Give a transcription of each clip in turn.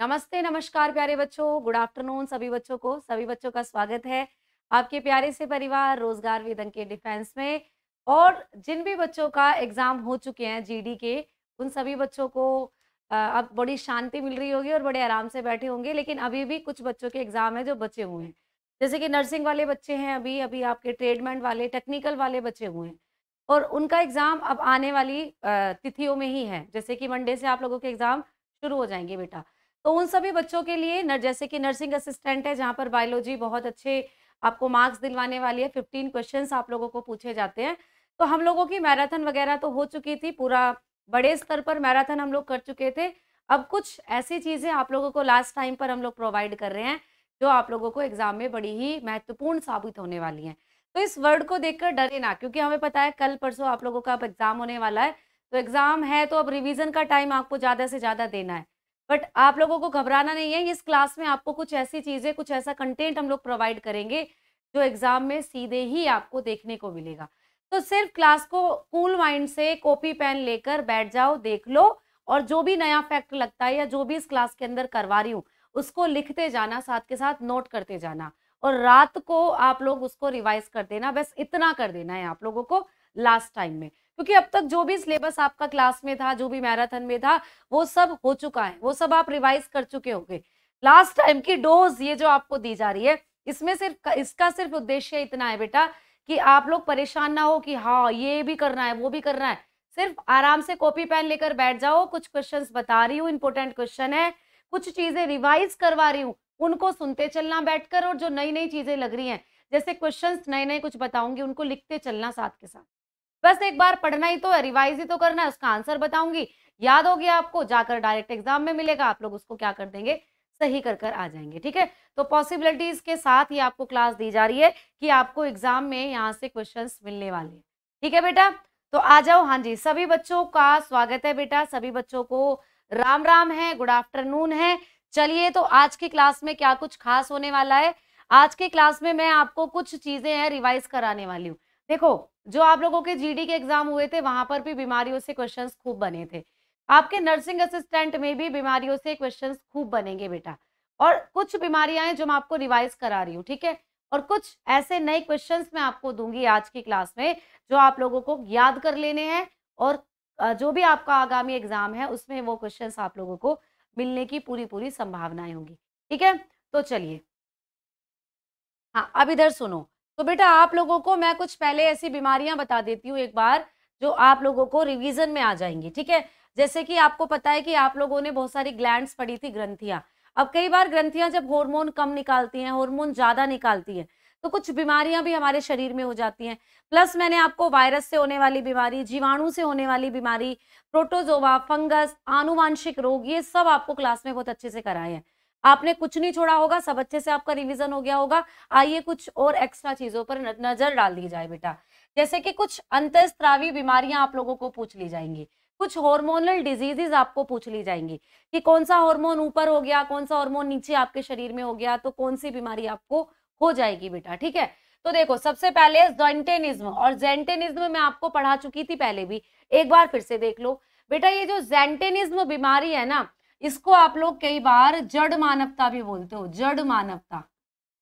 नमस्ते नमस्कार प्यारे बच्चों गुड आफ्टरनून सभी बच्चों को सभी बच्चों का स्वागत है आपके प्यारे से परिवार रोजगार वेदन के डिफेंस में और जिन भी बच्चों का एग्ज़ाम हो चुके हैं जीडी के उन सभी बच्चों को अब बड़ी शांति मिल रही होगी और बड़े आराम से बैठे होंगे लेकिन अभी भी कुछ बच्चों के एग्ज़ाम है जो बचे हुए हैं जैसे कि नर्सिंग वाले बच्चे हैं अभी अभी आपके ट्रेडमेंट वाले टेक्निकल वाले बचे हुए हैं और उनका एग्ज़ाम अब आने वाली तिथियों में ही है जैसे कि मंडे से आप लोगों के एग्ज़ाम शुरू हो जाएंगे बेटा तो उन सभी बच्चों के लिए नर जैसे कि नर्सिंग असिस्टेंट है जहाँ पर बायोलॉजी बहुत अच्छे आपको मार्क्स दिलवाने वाली है फिफ्टीन क्वेश्चन आप लोगों को पूछे जाते हैं तो हम लोगों की मैराथन वगैरह तो हो चुकी थी पूरा बड़े स्तर पर मैराथन हम लोग कर चुके थे अब कुछ ऐसी चीज़ें आप लोगों को लास्ट टाइम पर हम लोग प्रोवाइड कर रहे हैं जो आप लोगों को एग्जाम में बड़ी ही महत्वपूर्ण साबित होने वाली हैं तो इस वर्ड को देखकर डरे ना क्योंकि हमें पता है कल परसों आप लोगों का अब एग्जाम होने वाला है तो एग्जाम है तो अब रिवीजन का टाइम आपको ज़्यादा से ज़्यादा देना है बट आप लोगों को घबराना नहीं है इस क्लास में आपको कुछ ऐसी चीज़ें कुछ ऐसा कंटेंट हम लोग प्रोवाइड करेंगे जो एग्ज़ाम में सीधे ही आपको देखने को मिलेगा तो सिर्फ क्लास को कूल माइंड से कॉपी पेन लेकर बैठ जाओ देख लो और जो भी नया फैक्ट लगता है या जो भी इस क्लास के अंदर करवा रही हूँ उसको लिखते जाना साथ के साथ नोट करते जाना और रात को आप लोग उसको रिवाइज कर देना बस इतना कर देना है आप लोगों को लास्ट टाइम में क्योंकि अब तक जो भी सिलेबस आपका क्लास में था जो भी मैराथन में था वो सब हो चुका है वो सब आप रिवाइज कर चुके होंगे लास्ट टाइम की डोज ये जो आपको दी जा रही है इसमें सिर्फ इसका सिर्फ उद्देश्य इतना है बेटा कि आप लोग परेशान ना हो कि हाँ ये भी करना है वो भी करना है सिर्फ आराम से कॉपी पेन लेकर बैठ जाओ कुछ क्वेश्चन बता रही हूँ इंपॉर्टेंट क्वेश्चन है कुछ चीजें रिवाइज करवा रही हूँ उनको सुनते चलना बैठकर और जो नई नई चीजें लग रही हैं जैसे क्वेश्चंस नए नए कुछ बताऊंगी उनको लिखते चलना साथ के साथ बस एक बार पढ़ना ही तो है रिवाइज ही तो करना है उसका आंसर बताऊंगी याद हो गया आपको जाकर डायरेक्ट एग्जाम में मिलेगा आप लोग उसको क्या कर देंगे सही कर कर आ जाएंगे ठीक है तो पॉसिबिलिटीज के साथ ही आपको क्लास दी जा रही है कि आपको एग्जाम में यहाँ से क्वेश्चंस मिलने वाले हैं ठीक है बेटा तो आ जाओ हाँ जी सभी बच्चों का स्वागत है बेटा सभी बच्चों को राम राम है गुड आफ्टरनून है चलिए तो आज की क्लास में क्या कुछ खास होने वाला है आज की क्लास में मैं आपको कुछ चीजें हैं रिवाइज कराने वाली हूँ देखो जो आप लोगों के जीडी के एग्जाम हुए थे वहां पर भी बीमारियों से क्वेश्चंस खूब बने थे आपके नर्सिंग असिस्टेंट में भी बीमारियों से क्वेश्चंस खूब बनेंगे बेटा और कुछ बीमारियां हैं जो मैं आपको रिवाइज करा रही हूँ ठीक है और कुछ ऐसे नए क्वेश्चंस मैं आपको दूंगी आज की क्लास में जो आप लोगों को याद कर लेने हैं और जो भी आपका आगामी एग्जाम है उसमें वो क्वेश्चंस आप लोगों को मिलने की पूरी पूरी संभावनाएं होंगी ठीक है तो चलिए हाँ अब इधर सुनो तो बेटा आप लोगों को मैं कुछ पहले ऐसी बीमारियां बता देती हूँ एक बार जो आप लोगों को रिवीजन में आ जाएंगी ठीक है जैसे कि आपको पता है कि आप लोगों ने बहुत सारी ग्लैंड्स पड़ी थी ग्रंथियां अब कई बार ग्रंथियां जब हार्मोन कम निकालती हैं हार्मोन ज्यादा निकालती हैं तो कुछ बीमारियां भी हमारे शरीर में हो जाती हैं प्लस मैंने आपको वायरस से होने वाली बीमारी जीवाणु से होने वाली बीमारी प्रोटोजोवा फंगस आनुवांशिक रोग ये सब आपको क्लास में बहुत अच्छे से कराए हैं आपने कुछ नहीं छोड़ा होगा सब अच्छे से आपका रिविजन हो गया होगा आइए कुछ और एक्स्ट्रा चीजों पर नजर डाल दी जाए बेटा जैसे कि कुछ अंतस्त्रावी बीमारियां आप लोगों को पूछ ली जाएंगी कुछ हार्मोनल डिजीजेज आपको पूछ ली जाएंगी कि कौन सा हार्मोन ऊपर हो गया कौन सा हार्मोन नीचे आपके शरीर में हो गया तो कौन सी बीमारी आपको हो जाएगी बेटा ठीक है तो देखो सबसे पहले जेंटेनिज्म और जेंटेनिज्म में आपको पढ़ा चुकी थी पहले भी एक बार फिर से देख लो बेटा ये जो जेंटेनिज्म बीमारी है ना इसको आप लोग कई बार जड़ मानवता भी बोलते हो जड़ मानवता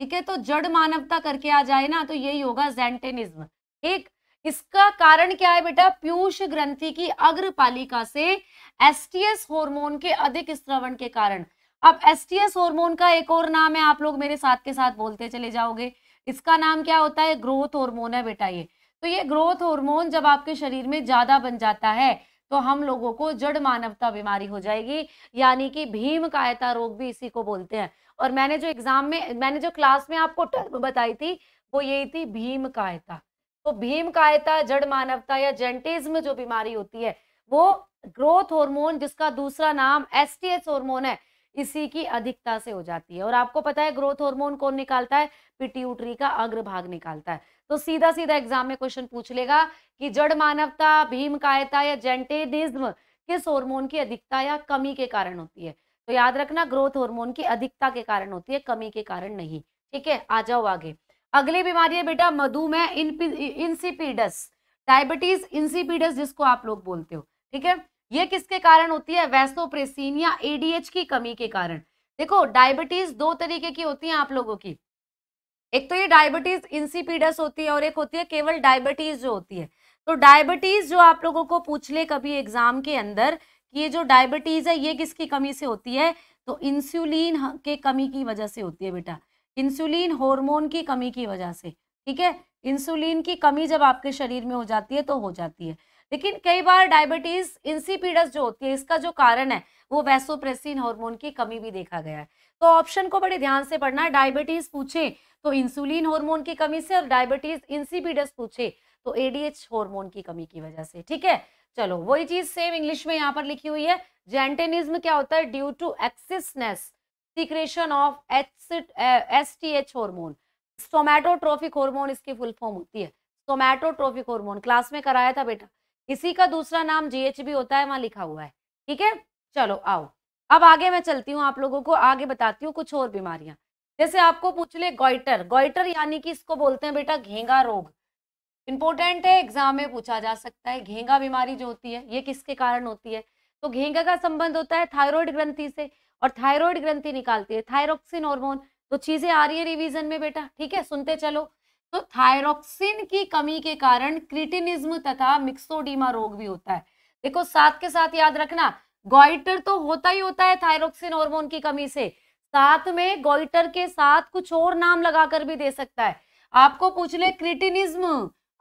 ठीक है तो जड़ मानवता करके आ जाए ना तो यही होगा जेंटेनिज्म एक इसका कारण क्या है बेटा पीयूष ग्रंथि की अग्रपालिका से एसटीएस हार्मोन के अधिक स्त्रवण के कारण अब एसटीएस हार्मोन का एक और नाम है आप लोग मेरे साथ के साथ बोलते चले जाओगे इसका नाम क्या होता है ग्रोथ हार्मोन है बेटा ये तो ये ग्रोथ हार्मोन जब आपके शरीर में ज्यादा बन जाता है तो हम लोगों को जड़ मानवता बीमारी हो जाएगी यानी कि भीम कायता रोग भी इसी को बोलते हैं और मैंने जो एग्जाम में मैंने जो क्लास में आपको टर्म बताई थी वो यही थी भीम कायता तो भीम कायता जड़ मानवता या जेंटिज्म जो बीमारी होती है वो ग्रोथ हॉर्मोन जिसका दूसरा नाम एस हार्मोन है इसी की अधिकता से हो जाती है और आपको पता है ग्रोथ हार्मोन कौन निकालता है पिट्यूटरी का अग्रभाग निकालता है तो सीधा सीधा एग्जाम में क्वेश्चन पूछ लेगा कि जड़ मानवता भीम कायता या जेंटेनिज्म किस हार्मोन की अधिकता या कमी के कारण होती है तो याद रखना ग्रोथ हार्मोन की अधिकता के कारण होती है कमी के कारण नहीं ठीक है आ जाओ आगे अगली बीमारी है बेटा मधुमेह इंसिपीडस डायबिटीज इंसिपीडस जिसको आप लोग बोलते हो ठीक है ये किसके कारण होती है वैसोप्रेसिन या एडीएच की कमी के कारण देखो डायबिटीज दो तरीके की होती है आप लोगों की एक तो ये डायबिटीज इंसिपीडस होती है और एक होती है केवल डायबिटीज जो होती है तो डायबिटीज जो आप लोगों को पूछ ले कभी एग्जाम के अंदर कि ये जो डायबिटीज है ये किसकी कमी से होती है तो इंसुलिन के कमी की वजह से होती है बेटा इंसुलिन हार्मोन की कमी की वजह से ठीक है इंसुलिन की कमी जब आपके शरीर में हो जाती है तो हो जाती है लेकिन कई बार डायबिटीज इंसिपीडस जो होती है इसका जो कारण है वो वैसोप्रेसिन हार्मोन की कमी भी देखा गया है तो ऑप्शन को बड़े ध्यान से पढ़ना डायबिटीज पूछे तो इंसुलिन हार्मोन की कमी से और डायबिटीज इंसिपिडस पूछे तो एडीएच हार्मोन की कमी की वजह से ठीक है चलो वही चीज सेम इंग्लिश में यहाँ पर लिखी हुई है जेंटेनिज्म क्या होता है due to excessive secretion of H S T H hormone somatotrophic hormone इसकी फुल फॉर्म होती है सोमैटोट्रोफिक हॉर्मोन क्लास में कराया था बेटा इसी का दूसरा नाम जीएचबी होता है वहां लिखा हुआ है ठीक है चलो आओ अब आगे मैं चलती हूँ आप लोगों को आगे बताती हूँ कुछ और बीमारियां जैसे आपको पूछ ले गोइटर गोइटर यानी कि इसको बोलते हैं बेटा घेंगा रोग इंपॉर्टेंट है एग्जाम में पूछा जा सकता है घेंगा बीमारी जो होती है ये किसके कारण होती है तो घेंगा का संबंध होता है थायराइड ग्रंथि से और थायराइड ग्रंथि निकालती है थायरोक्सिन हॉर्मोन तो चीजें आ रही है रिविजन में बेटा ठीक है सुनते चलो तो थायरोक्सिन की कमी के कारण क्रिटिनिज्म तथा मिक्सोडीमा रोग भी होता है देखो साथ के साथ याद रखना गोइटर तो होता ही होता है थायरोक्सिन हॉर्मोन की कमी से साथ में गोइटर के साथ कुछ और नाम लगाकर भी दे सकता है आपको पूछ ले क्रिटिनिज्म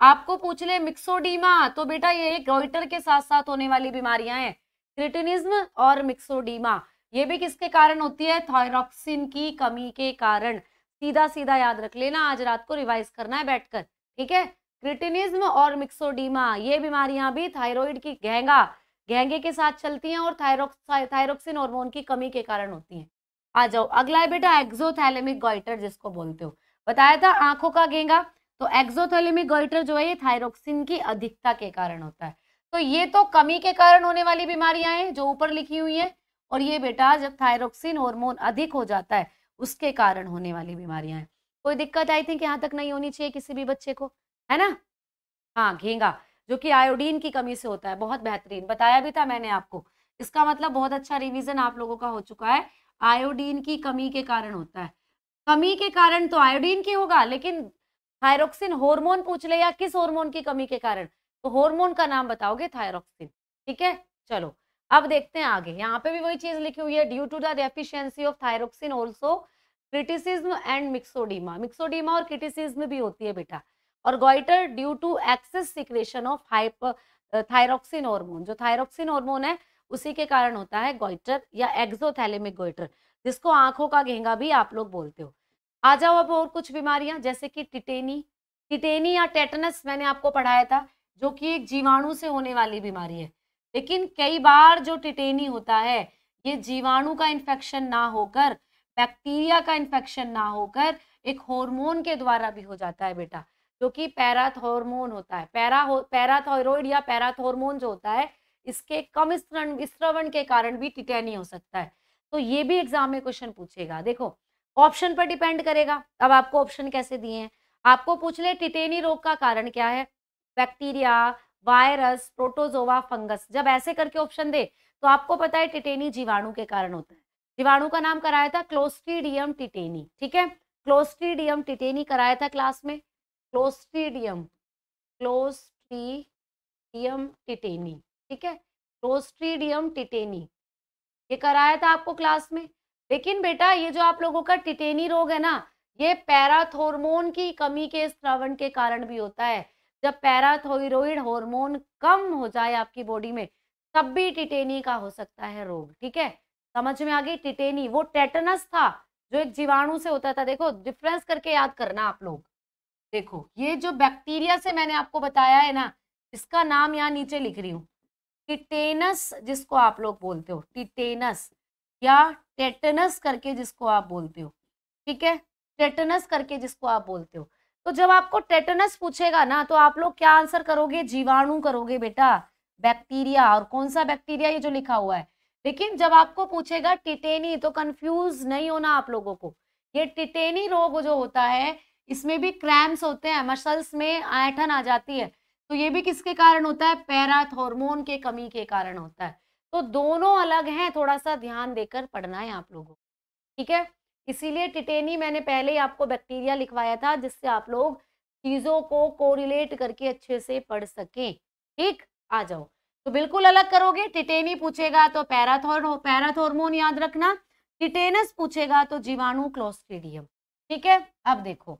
आपको पूछ ले मिक्सोडीमा तो बेटा ये गोइटर के साथ साथ होने वाली बीमारियां हैं क्रिटिनिज्म और मिक्सोडीमा ये भी किसके कारण होती है थायरोक्सिन की कमी के कारण सीधा सीधा याद रख लेना आज रात को रिवाइज करना है बैठकर ठीक है क्रिटिनिज्म और मिक्सोडीमा ये बीमारियां भी थायराइड की गहंगा गहंगे के साथ चलती हैं और थायरोक्सिन हार्मोन की कमी के कारण होती हैं आ जाओ अगला है बेटा एक्सोथैलेमिक गोइटर जिसको बोलते हो बताया था आंखों का गेंगा तो एक्सोथैलेमिक गोइटर जो है ये थायरोक्सिन की अधिकता के कारण होता है तो ये तो कमी के कारण होने वाली बीमारियां हैं जो ऊपर लिखी हुई है और ये बेटा जब थायरोक्सिन हॉर्मोन अधिक हो जाता है उसके कारण होने वाली बीमारियां हैं कोई दिक्कत आई थी कि यहाँ तक नहीं होनी चाहिए किसी भी बच्चे को है ना हाँ घेंगा जो कि आयोडीन की कमी से होता है बहुत बेहतरीन बताया भी था मैंने आपको इसका मतलब बहुत अच्छा रिवीजन आप लोगों का हो चुका है आयोडीन की कमी के कारण होता है कमी के कारण तो आयोडीन की होगा लेकिन थायरोक्सिन हार्मोन पूछ ले या किस हार्मोन की कमी के कारण तो हार्मोन का नाम बताओगे थायरोक्सिन ठीक है चलो अब देखते हैं आगे यहाँ पे भी वही चीज लिखी हुई है due to the deficiency of thyroxine also cretinism and myxoedema myxoedema और क्रिटिसिज्म भी होती है बेटा और goitre due to excess secretion of hyper thyroxine hormone जो थायरोक्सिन हार्मोन है उसी के कारण होता है गोइटर या एक्सोथैलेमिक गोइटर जिसको आंखों का गेंगा भी आप लोग बोलते हो आ जाओ अब और कुछ बीमारियां जैसे कि टिटेनी टिटेनी या टेटनस मैंने आपको पढ़ाया था जो कि एक जीवाणु से होने वाली बीमारी है लेकिन कई बार जो टिटेनी होता है ये जीवाणु का इन्फेक्शन ना होकर बैक्टीरिया का इन्फेक्शन ना होकर एक हॉर्मोन के द्वारा भी हो जाता है बेटा जो कि पैराथोरमोन होता है पैरा हो पैराथोरॉइड या पैराथोरमोन जो होता है इसके कम स्त्रवण के कारण भी टिटैनी हो सकता है तो ये भी एग्जाम में क्वेश्चन पूछेगा देखो ऑप्शन पर डिपेंड करेगा अब आपको ऑप्शन कैसे दिए हैं आपको पूछ ले टिटेनी रोग का कारण क्या है बैक्टीरिया वायरस प्रोटोजोवा फंगस जब ऐसे करके ऑप्शन दे तो आपको पता है टिटेनी जीवाणु के कारण होता है जीवाणु का नाम कराया था क्लोस्टीडियम टिटेनी ठीक है क्लोस्टीडियम टिटेनी कराया था क्लास में क्लोस्ट्रीडियम क्लोस्ट्रीडियम टिटेनी ठीक है क्लोस्ट्रीडियम टिटेनी ये कराया था आपको क्लास में लेकिन बेटा ये जो आप लोगों का टिटेनी रोग है ना ये पैराथोर्मोन की कमी के स्रावण के कारण भी होता है जब पैराथोइरोइड हॉर्मोन कम हो जाए आपकी बॉडी में तब भी टिटेनी का हो सकता है रोग ठीक है समझ में आ गई टिटेनी वो टेटनस था जो एक जीवाणु से होता था देखो डिफरेंस करके याद करना आप लोग देखो ये जो बैक्टीरिया से मैंने आपको बताया है ना इसका नाम यहाँ नीचे लिख रही हूँ टिटेनस जिसको आप लोग बोलते हो टिटेनस या टेटनस करके जिसको आप बोलते हो ठीक है टेटनस करके जिसको आप बोलते हो तो जब आपको टेटनस पूछेगा ना तो आप लोग क्या आंसर करोगे जीवाणु करोगे बेटा बैक्टीरिया और कौन सा बैक्टीरिया ये जो लिखा हुआ है लेकिन जब आपको पूछेगा टिटेनी तो कंफ्यूज नहीं होना आप लोगों को ये टिटेनी रोग जो होता है इसमें भी क्रैम्स होते हैं मसल्स में आठन आ जाती है तो ये भी किसके कारण होता है पैराथॉर्मोन के कमी के कारण होता है तो दोनों अलग हैं थोड़ा सा ध्यान देकर पढ़ना है आप लोगों ठीक है इसीलिए टिटेनी मैंने पहले ही आपको बैक्टीरिया लिखवाया था जिससे आप लोग चीज़ों को कोरिलेट करके अच्छे से पढ़ सकें ठीक आ जाओ तो बिल्कुल अलग करोगे टिटेनी पूछेगा तो पैराथोर पैराथॉर्मोन याद रखना टिटेनस पूछेगा तो जीवाणु क्लोस्ट्रीडियम ठीक है अब देखो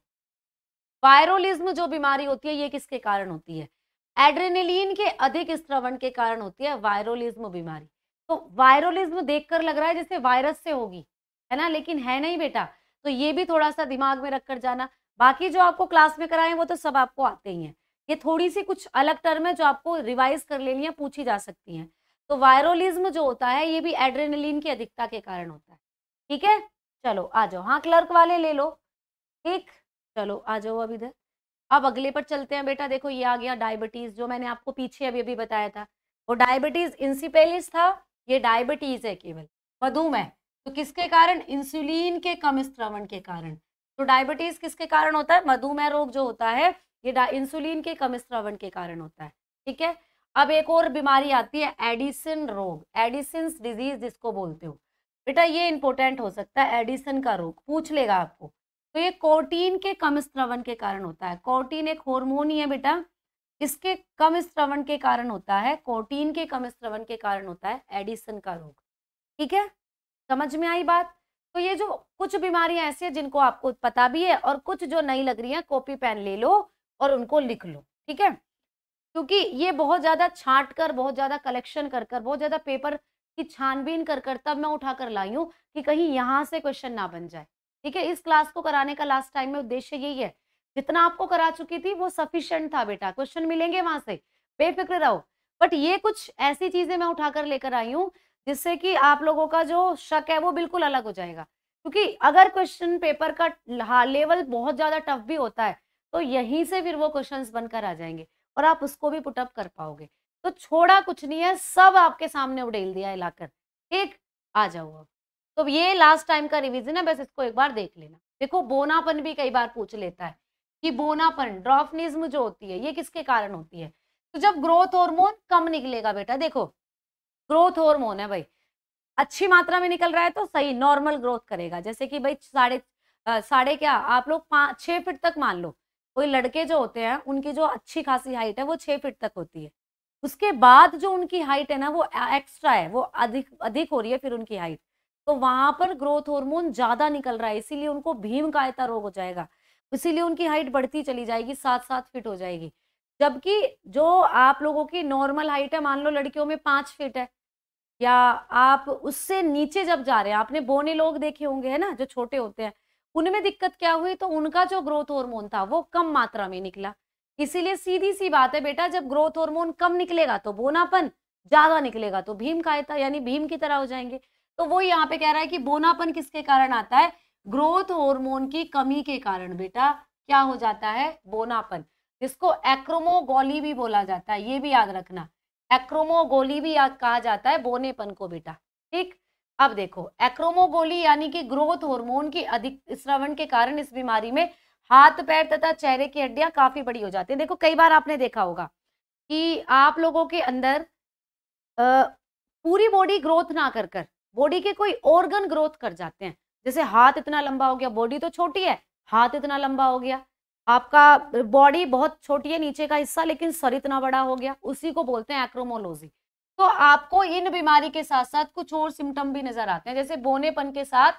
वायरोलिज्म जो बीमारी होती है ये किसके कारण होती है एड्रेनिलीन के अधिक स्त्रवण के कारण होती है वायरोलिज्म बीमारी तो वायरोलिज्म देखकर लग रहा है जैसे वायरस से होगी है ना लेकिन है नहीं बेटा तो ये भी थोड़ा सा दिमाग में रख कर जाना बाकी जो आपको क्लास में कराए वो तो सब आपको आते ही हैं ये थोड़ी सी कुछ अलग टर्म है जो आपको रिवाइज कर लेनी है पूछी जा सकती हैं तो वायरोलिज्म जो होता है ये भी एड्रेनलिन की अधिकता के कारण होता है ठीक है चलो आ जाओ हाँ क्लर्क वाले ले लो ठीक चलो आ जाओ अब इधर अब अगले पर चलते हैं बेटा देखो ये आ गया डायबिटीज जो मैंने आपको पीछे अभी अभी बताया था वो डायबिटीज इंसिपेलिस था ये डायबिटीज है केवल मधुमेह तो किसके कारण इंसुलिन के कम स्त्रवण के कारण तो डायबिटीज किसके कारण होता है मधुमेह रोग जो होता है ये इंसुलिन के कम स्त्रवण के कारण होता है ठीक है अब एक और बीमारी आती है एडिसन रोग एडिसन डिजीज जिसको बोलते हो बेटा ये इंपॉर्टेंट हो सकता है एडिसन का रोग पूछ लेगा आपको तो ये कोटीन के कम स्त्रवण के कारण होता है कोटीन एक हॉर्मोन ही है बेटा इसके कम स्त्रवण के कारण होता है कोटीन के कम स्त्रवण के कारण होता है एडिसन का रोग ठीक है समझ में आई बात तो ये जो कुछ बीमारियां ऐसी हैं जिनको आपको पता भी है और कुछ जो नहीं लग रही हैं कॉपी पेन ले लो और उनको लिख लो ठीक है क्योंकि ये बहुत ज़्यादा छाट कर बहुत ज़्यादा कलेक्शन कर कर बहुत ज़्यादा पेपर की छानबीन कर कर तब मैं उठा कर लाई हूँ कि कहीं यहाँ से क्वेश्चन ना बन जाए ठीक है इस क्लास को कराने का लास्ट टाइम में उद्देश्य यही है जितना आपको करा चुकी थी वो सफिशियंट था बेटा क्वेश्चन मिलेंगे वहां से बेफिक्र रहो बट ये कुछ ऐसी चीजें मैं उठाकर लेकर आई हूँ जिससे कि आप लोगों का जो शक है वो बिल्कुल अलग हो जाएगा क्योंकि अगर क्वेश्चन पेपर का लेवल बहुत ज्यादा टफ भी होता है तो यहीं से फिर वो क्वेश्चंस बनकर आ जाएंगे और आप उसको भी पुटअप कर पाओगे तो छोड़ा कुछ नहीं है सब आपके सामने उड़ेल दिया है लाकर ठीक आ जाओ अब तो ये लास्ट टाइम का रिवीजन है बस इसको एक बार देख लेना देखो बोनापन भी कई बार पूछ लेता है कि बोनापन ड्रॉफनिज्म जो होती है ये किसके कारण होती है तो जब ग्रोथ हॉर्मोन कम निकलेगा बेटा देखो ग्रोथ हॉर्मोन है भाई अच्छी मात्रा में निकल रहा है तो सही नॉर्मल ग्रोथ करेगा जैसे कि भाई साढ़े साढ़े क्या आप लोग पाँच छः फिट तक मान लो कोई लड़के जो होते हैं उनकी जो अच्छी खासी हाइट है वो छः फिट तक होती है उसके बाद जो उनकी हाइट है ना वो एक्स्ट्रा है वो अधिक अधिक हो रही है फिर उनकी हाइट तो वहां पर ग्रोथ हॉर्मोन ज्यादा निकल रहा है इसीलिए उनको भीम कायता रोग हो जाएगा इसीलिए उनकी हाइट बढ़ती चली जाएगी साथ साथ फिट हो जाएगी जबकि जो आप लोगों की नॉर्मल हाइट है मान लो लड़कियों में पांच फिट है या आप उससे नीचे जब जा रहे हैं आपने बोने लोग देखे होंगे है ना जो छोटे होते हैं उनमें दिक्कत क्या हुई तो उनका जो ग्रोथ हॉर्मोन था वो कम मात्रा में निकला इसीलिए सीधी सी बात है बेटा जब ग्रोथ हॉर्मोन कम निकलेगा तो बोनापन ज्यादा निकलेगा तो भीम कायता यानी भीम की तरह हो जाएंगे तो वो यहाँ पे कह रहा है कि बोनापन किसके कारण आता है ग्रोथ हॉर्मोन की कमी के कारण बेटा क्या हो जाता है बोनापन जिसको एक्रोमोगोली भी बोला जाता है ये भी याद रखना एक्रोमोगोली भी याद कहा जाता है बोनेपन को बेटा ठीक अब देखो एक्रोमोगोली यानी कि ग्रोथ हॉर्मोन की अधिक श्रवण के कारण इस बीमारी में हाथ पैर तथा चेहरे की हड्डियां काफी बड़ी हो जाती है देखो कई बार आपने देखा होगा कि आप लोगों के अंदर आ, पूरी बॉडी ग्रोथ ना कर कर बॉडी के कोई ऑर्गन ग्रोथ कर जाते हैं जैसे हाथ इतना लंबा हो गया बॉडी तो छोटी है हाथ इतना लंबा हो गया आपका बॉडी बहुत छोटी है नीचे का हिस्सा लेकिन सर इतना बड़ा हो गया उसी को बोलते हैं एक्रोमोलोजी तो आपको इन बीमारी के साथ साथ कुछ और सिम्टम भी नजर आते हैं जैसे बोनेपन के साथ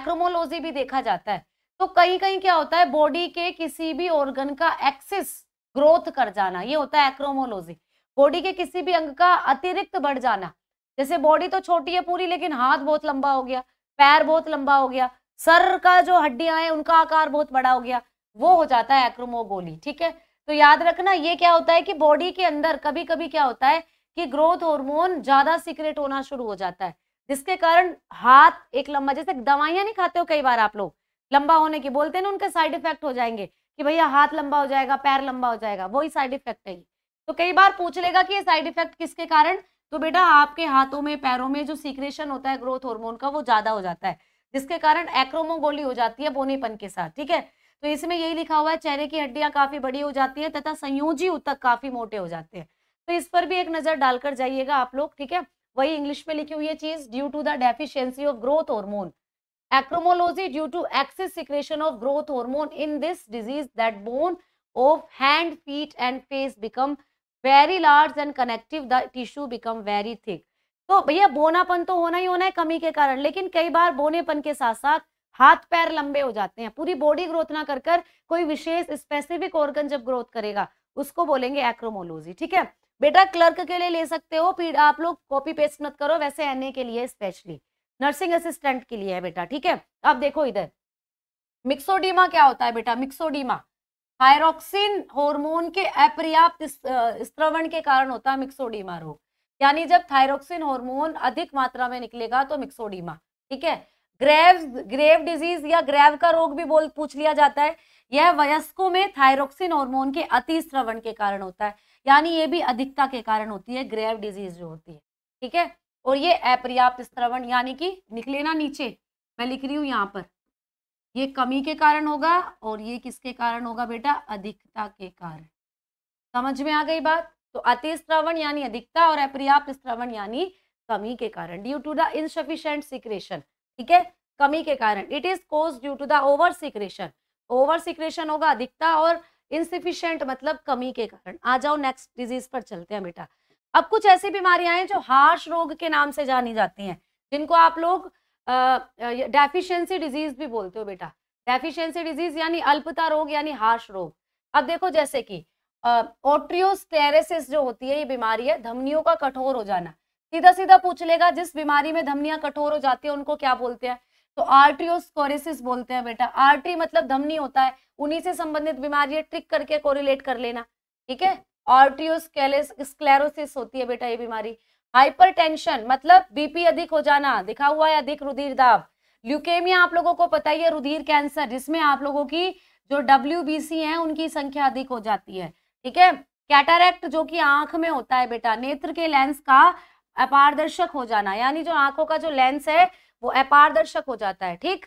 एक्रोमोलोजी भी देखा जाता है तो कहीं कहीं क्या होता है बॉडी के किसी भी ऑर्गन का एक्सेस ग्रोथ कर जाना ये होता है एक्रोमोलोजी बॉडी के किसी भी अंग का अतिरिक्त बढ़ जाना जैसे बॉडी तो छोटी है पूरी लेकिन हाथ बहुत लंबा हो गया पैर बहुत लंबा हो गया सर का जो हड्डियां हैं उनका आकार बहुत बड़ा हो गया वो हो जाता है एक्रोमोगोली ठीक है तो याद रखना ये क्या होता है कि बॉडी के अंदर कभी कभी क्या होता है कि ग्रोथ हॉर्मोन ज्यादा सीक्रेट होना शुरू हो जाता है जिसके कारण हाथ एक लंबा जैसे दवाइयां नहीं खाते हो कई बार आप लोग लंबा होने की बोलते हैं ना उनके साइड इफेक्ट हो जाएंगे कि भैया हाथ लंबा हो जाएगा पैर लंबा हो जाएगा वही साइड इफेक्ट है तो कई बार पूछ लेगा कि ये साइड इफेक्ट किसके कारण तो बेटा आपके हाथों में पैरों में जो सीक्रेशन होता है ग्रोथ हॉर्मोन का वो ज्यादा हो जाता है जिसके कारण एक्रोमोगोली हो जाती है बोनेपन के साथ ठीक है तो इसमें यही लिखा हुआ है चेहरे की हड्डियां काफी बड़ी हो जाती है तथा संयोजी उत्तक काफी मोटे हो जाते हैं तो इस पर भी एक नजर डालकर जाइएगा आप लोग ठीक है वही इंग्लिश में लिखी हुई है चीज due to the deficiency of growth hormone acromology due to excess secretion of growth hormone in this disease that bone of hand feet and face become very large and connective the tissue become very thick तो भैया बोनापन तो होना ही होना है कमी के कारण लेकिन कई बार बोनेपन के साथ साथ हाथ पैर लंबे हो जाते हैं पूरी बॉडी ग्रोथ ना कर कोई विशेष स्पेसिफिक ऑर्गन जब ग्रोथ करेगा उसको बोलेंगे एक्रोमोलोजी ठीक है बेटा क्लर्क के लिए ले सकते हो फिर आप लोग कॉपी पेस्ट मत करो वैसे एनए के लिए स्पेशली नर्सिंग असिस्टेंट के लिए है बेटा ठीक है अब देखो इधर मिक्सोडीमा क्या होता है बेटा मिक्सोडीमा थायरोक्सिन हार्मोन के अपर्याप्त स्त्रवण के कारण होता है मिक्सोडीमा रोग यानी जब थायरोक्सिन हार्मोन अधिक मात्रा में निकलेगा तो मिक्सोडीमा ठीक है ग्रेव ग्रेव डिजीज या ग्रेव का रोग भी बोल पूछ लिया जाता है यह वयस्कों में थायरोक्सिन हार्मोन के अति स्त्रवण के कारण होता है यानी ये भी अधिकता के कारण होती है ग्रेव डिजीज जो होती है ठीक है और ये अपर्याप्त स्त्रवण यानी कि निकले ना नीचे मैं लिख रही हूँ यहाँ पर ये कमी के कारण होगा और ये किसके कारण होगा बेटा अधिकता के कारण समझ में आ गई बात तो अति स्त्रवण यानी अधिकता और अपर्याप्त स्त्रवण यानी कमी के कारण due to the insufficient secretion ठीक है कमी के कारण it is cause due to the over secretion over secretion होगा अधिकता और इनसफिशियंट मतलब कमी के कारण आ जाओ नेक्स्ट डिजीज पर चलते हैं बेटा अब कुछ ऐसी बीमारियां हैं जो हार्श रोग के नाम से जानी जाती हैं जिनको आप लोग डेफिशिएंसी डिजीज भी बोलते हो बेटा डेफिशिएंसी डिजीज यानी अल्पता रोग यानी हार्श रोग अब देखो जैसे कि ओट्रियोस्टेरेसिस जो होती है ये बीमारी है धमनियों का कठोर हो जाना सीधा सीधा पूछ लेगा जिस बीमारी में धमनियां कठोर हो जाती है उनको क्या बोलते हैं तो आर्ट्रियोस्कोरेसिस बोलते हैं बेटा आर्ट्री मतलब धमनी होता है उन्हीं से संबंधित बीमारी है ट्रिक करके कोरिलेट कर लेना ठीक है ऑर्टियोस्केलेस स्क्लेरोसिस होती है बेटा ये बीमारी हाइपरटेंशन मतलब बीपी अधिक हो जाना दिखा हुआ है अधिक रुधिर दाब ल्यूकेमिया आप लोगों को पता ही है रुधिर कैंसर जिसमें आप लोगों की जो डब्ल्यू है उनकी संख्या अधिक हो जाती है ठीक है कैटारेक्ट जो कि आंख में होता है बेटा नेत्र के लेंस का अपारदर्शक हो जाना यानी जो आंखों का जो लेंस है वो अपारदर्शक हो जाता है ठीक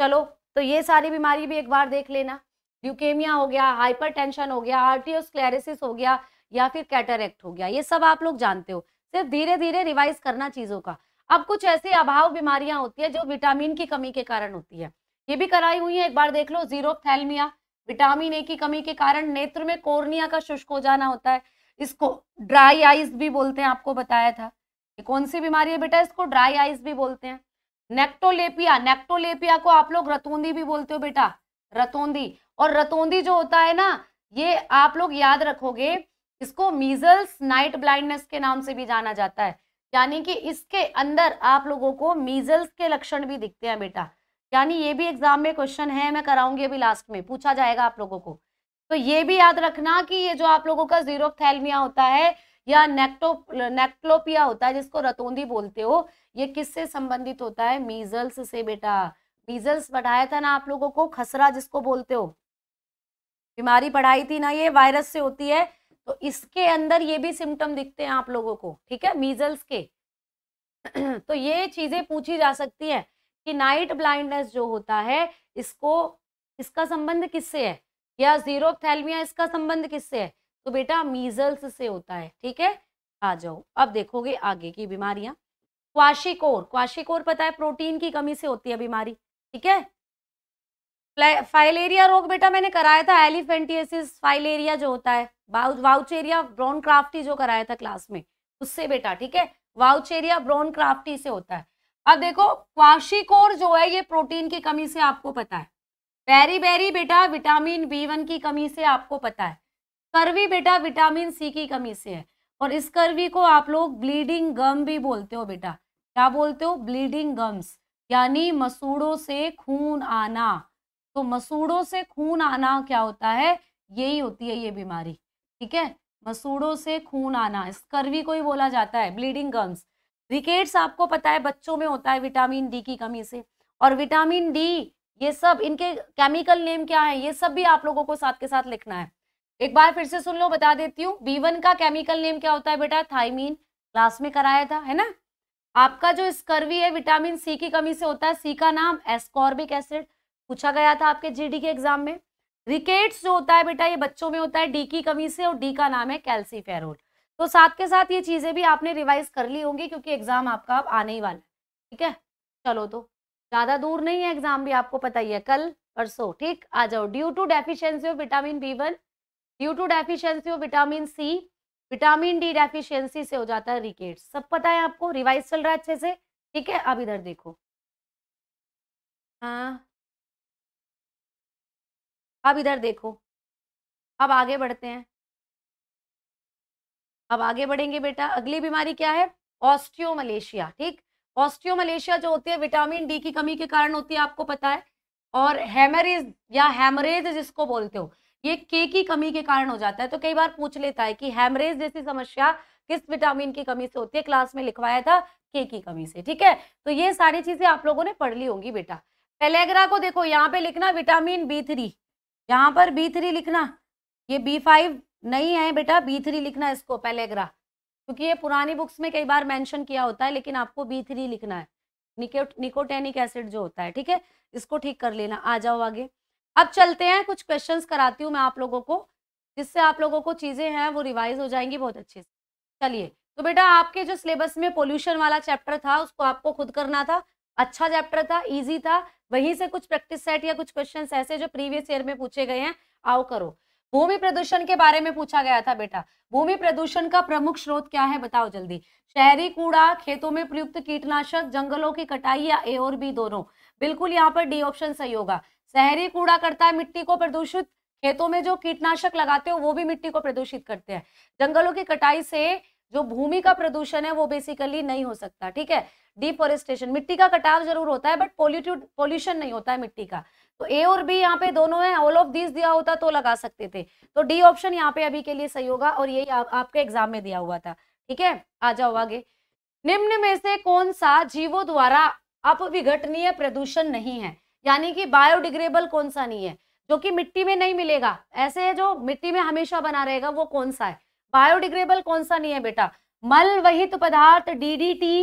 चलो तो ये सारी बीमारी भी एक बार देख लेना ल्यूकेमिया हो गया हाइपरटेंशन हो गया आर्टियोस्क्लेरिसिस हो गया या फिर कैटरेक्ट हो गया ये सब आप लोग जानते हो सिर्फ धीरे धीरे रिवाइज करना चीज़ों का अब कुछ ऐसी अभाव बीमारियां होती है जो विटामिन की कमी के कारण होती है ये भी कराई हुई है एक बार देख लो जीरो विटामिन ए की कमी के कारण नेत्र में कोर्निया का शुष्क हो जाना होता है इसको ड्राई आइज भी बोलते हैं आपको बताया था ये कौन सी बीमारी है बेटा इसको ड्राई आइज भी बोलते हैं नेक्टोलेपिया नेक्टोलेपिया को आप लोग रतौंदी भी बोलते हो बेटा रतौंदी और रतौंदी जो होता है ना ये आप लोग याद रखोगे इसको मीजल्स नाइट ब्लाइंडनेस के नाम से भी जाना जाता है यानी कि इसके अंदर आप लोगों को मीजल्स के लक्षण भी दिखते हैं बेटा यानी ये भी एग्जाम में क्वेश्चन है मैं कराऊंगी अभी लास्ट में पूछा जाएगा आप लोगों को तो ये भी याद रखना कि ये जो आप लोगों का थैलमिया होता है या नेक्टो नेक्टलोपिया होता है जिसको रतौंदी बोलते हो ये किससे संबंधित होता है मीजल्स से बेटा मीजल्स पढ़ाया था ना आप लोगों को खसरा जिसको बोलते हो बीमारी पढ़ाई थी ना ये वायरस से होती है तो इसके अंदर ये भी सिम्टम दिखते हैं आप लोगों को ठीक है मीजल्स के तो ये चीजें पूछी जा सकती है कि नाइट ब्लाइंडनेस जो होता है इसको इसका संबंध किससे है या जीरोथैल्मिया इसका संबंध किससे है तो बेटा मीजल्स से होता है ठीक है आ जाओ अब देखोगे आगे की बीमारियां क्वाशिकोर क्वाशिकोर पता है प्रोटीन की कमी से होती है बीमारी ठीक है फाइलेरिया रोग बेटा मैंने कराया था एलिफेंटियसिस फाइलेरिया जो होता है वाउचेरिया ब्रॉन क्राफ्टी जो कराया था क्लास में उससे बेटा ठीक है वाउचेरिया ब्रॉन क्राफ्टी से होता है अब देखो क्वाशिकोर जो है ये प्रोटीन की कमी से आपको पता है बेरी बेरी बेटा विटामिन बी वन की कमी से आपको पता है करवी बेटा विटामिन सी की कमी से है और इस करवी को आप लोग ब्लीडिंग गम भी बोलते हो बेटा क्या बोलते हो ब्लीडिंग गम्स यानी मसूड़ों से खून आना तो मसूड़ों से खून आना क्या होता है यही होती है ये बीमारी ठीक है मसूड़ों से खून आना स्कर्वी को ही बोला जाता है ब्लीडिंग गम्स रिकेट्स आपको पता है बच्चों में होता है विटामिन डी की कमी से और विटामिन डी ये सब इनके केमिकल नेम क्या है ये सब भी आप लोगों को साथ के साथ लिखना है एक बार फिर से सुन लो बता देती हूँ बी वन का केमिकल नेम क्या होता है बेटा थाइमीन क्लास में कराया था है ना आपका जो स्कर्वी है विटामिन सी की कमी से होता है सी का नाम एस्कॉर्बिक एसिड पूछा गया था आपके जीडी के एग्जाम में रिकेट्स जो होता है बेटा ये बच्चों में होता है डी की कमी से और डी का नाम है कैल्सीफेरोल तो साथ के साथ ये चीज़ें भी आपने रिवाइज कर ली होंगी क्योंकि एग्जाम आपका अब आने ही वाला है ठीक है चलो तो ज़्यादा दूर नहीं है एग्जाम भी आपको पता ही है कल परसों ठीक आ जाओ due to deficiency of vitamin B one due to deficiency of vitamin C vitamin D deficiency से हो जाता है रिकेट्स सब पता है आपको रिवाइज चल रहा है अच्छे से ठीक है अब इधर देखो हाँ अब इधर देखो अब आगे बढ़ते हैं अब आगे बढ़ेंगे बेटा अगली बीमारी क्या है ऑस्टियोमलेशिया ठीक ऑस्टियोमलेशिया जो होती है विटामिन डी की कमी के कारण होती है आपको पता है और हेमरेज या हेमरेज जिसको बोलते हो ये के की कमी के कारण हो जाता है तो कई बार पूछ लेता है कि हेमरेज जैसी समस्या किस विटामिन की कमी से होती है क्लास में लिखवाया था के की कमी से ठीक है तो ये सारी चीजें आप लोगों ने पढ़ ली होंगी बेटा पेलेग्रा को देखो यहाँ पे लिखना विटामिन बी थ्री यहाँ पर बी थ्री लिखना ये बी फाइव नहीं है बेटा बी थ्री लिखना इसको पैलेग्रा क्योंकि ये पुरानी बुक्स में कई बार मेंशन किया होता है लेकिन आपको बी थ्री लिखना है निकोट निकोटेनिक एसिड जो होता है ठीक है इसको ठीक कर लेना आ जाओ आगे अब चलते हैं कुछ क्वेश्चन कराती हूँ मैं आप लोगों को जिससे आप लोगों को चीज़ें हैं वो रिवाइज हो जाएंगी बहुत अच्छे से चलिए तो बेटा आपके जो सिलेबस में पोल्यूशन वाला चैप्टर था उसको आपको खुद करना था अच्छा चैप्टर था इजी था वहीं से कुछ प्रैक्टिस सेट या कुछ क्वेश्चन ऐसे जो प्रीवियस ईयर में पूछे गए हैं आओ करो भूमि प्रदूषण के बारे में पूछा गया था बेटा भूमि प्रदूषण का प्रमुख स्रोत क्या है बताओ जल्दी शहरी कूड़ा खेतों में प्रयुक्त कीटनाशक जंगलों की कटाई या ए और बी दोनों बिल्कुल यहाँ पर डी ऑप्शन सही होगा शहरी कूड़ा करता है मिट्टी को प्रदूषित खेतों में जो कीटनाशक लगाते हो वो भी मिट्टी को प्रदूषित करते हैं जंगलों की कटाई से जो भूमि का प्रदूषण है वो बेसिकली नहीं हो सकता ठीक है डिफोरेस्टेशन मिट्टी का कटाव जरूर होता है बट पोल्यूटेड पोल्यूशन नहीं होता है मिट्टी का तो ए और बी यहाँ पे दोनों है ऑल ऑफ दिस दिया होता तो लगा सकते थे तो डी ऑप्शन यहाँ पे अभी के लिए सही होगा और यही आप, आपके एग्जाम में दिया हुआ था ठीक है आ जाओ आगे निम्न में से कौन सा जीवों द्वारा अपविघटनीय प्रदूषण नहीं है यानी कि बायोडिग्रेबल कौन सा नहीं है जो कि मिट्टी में नहीं मिलेगा ऐसे है जो मिट्टी में हमेशा बना रहेगा वो कौन सा है बायोडिग्रेबल कौन सा नहीं है बेटा मल वहित पदार्थ डीडीटी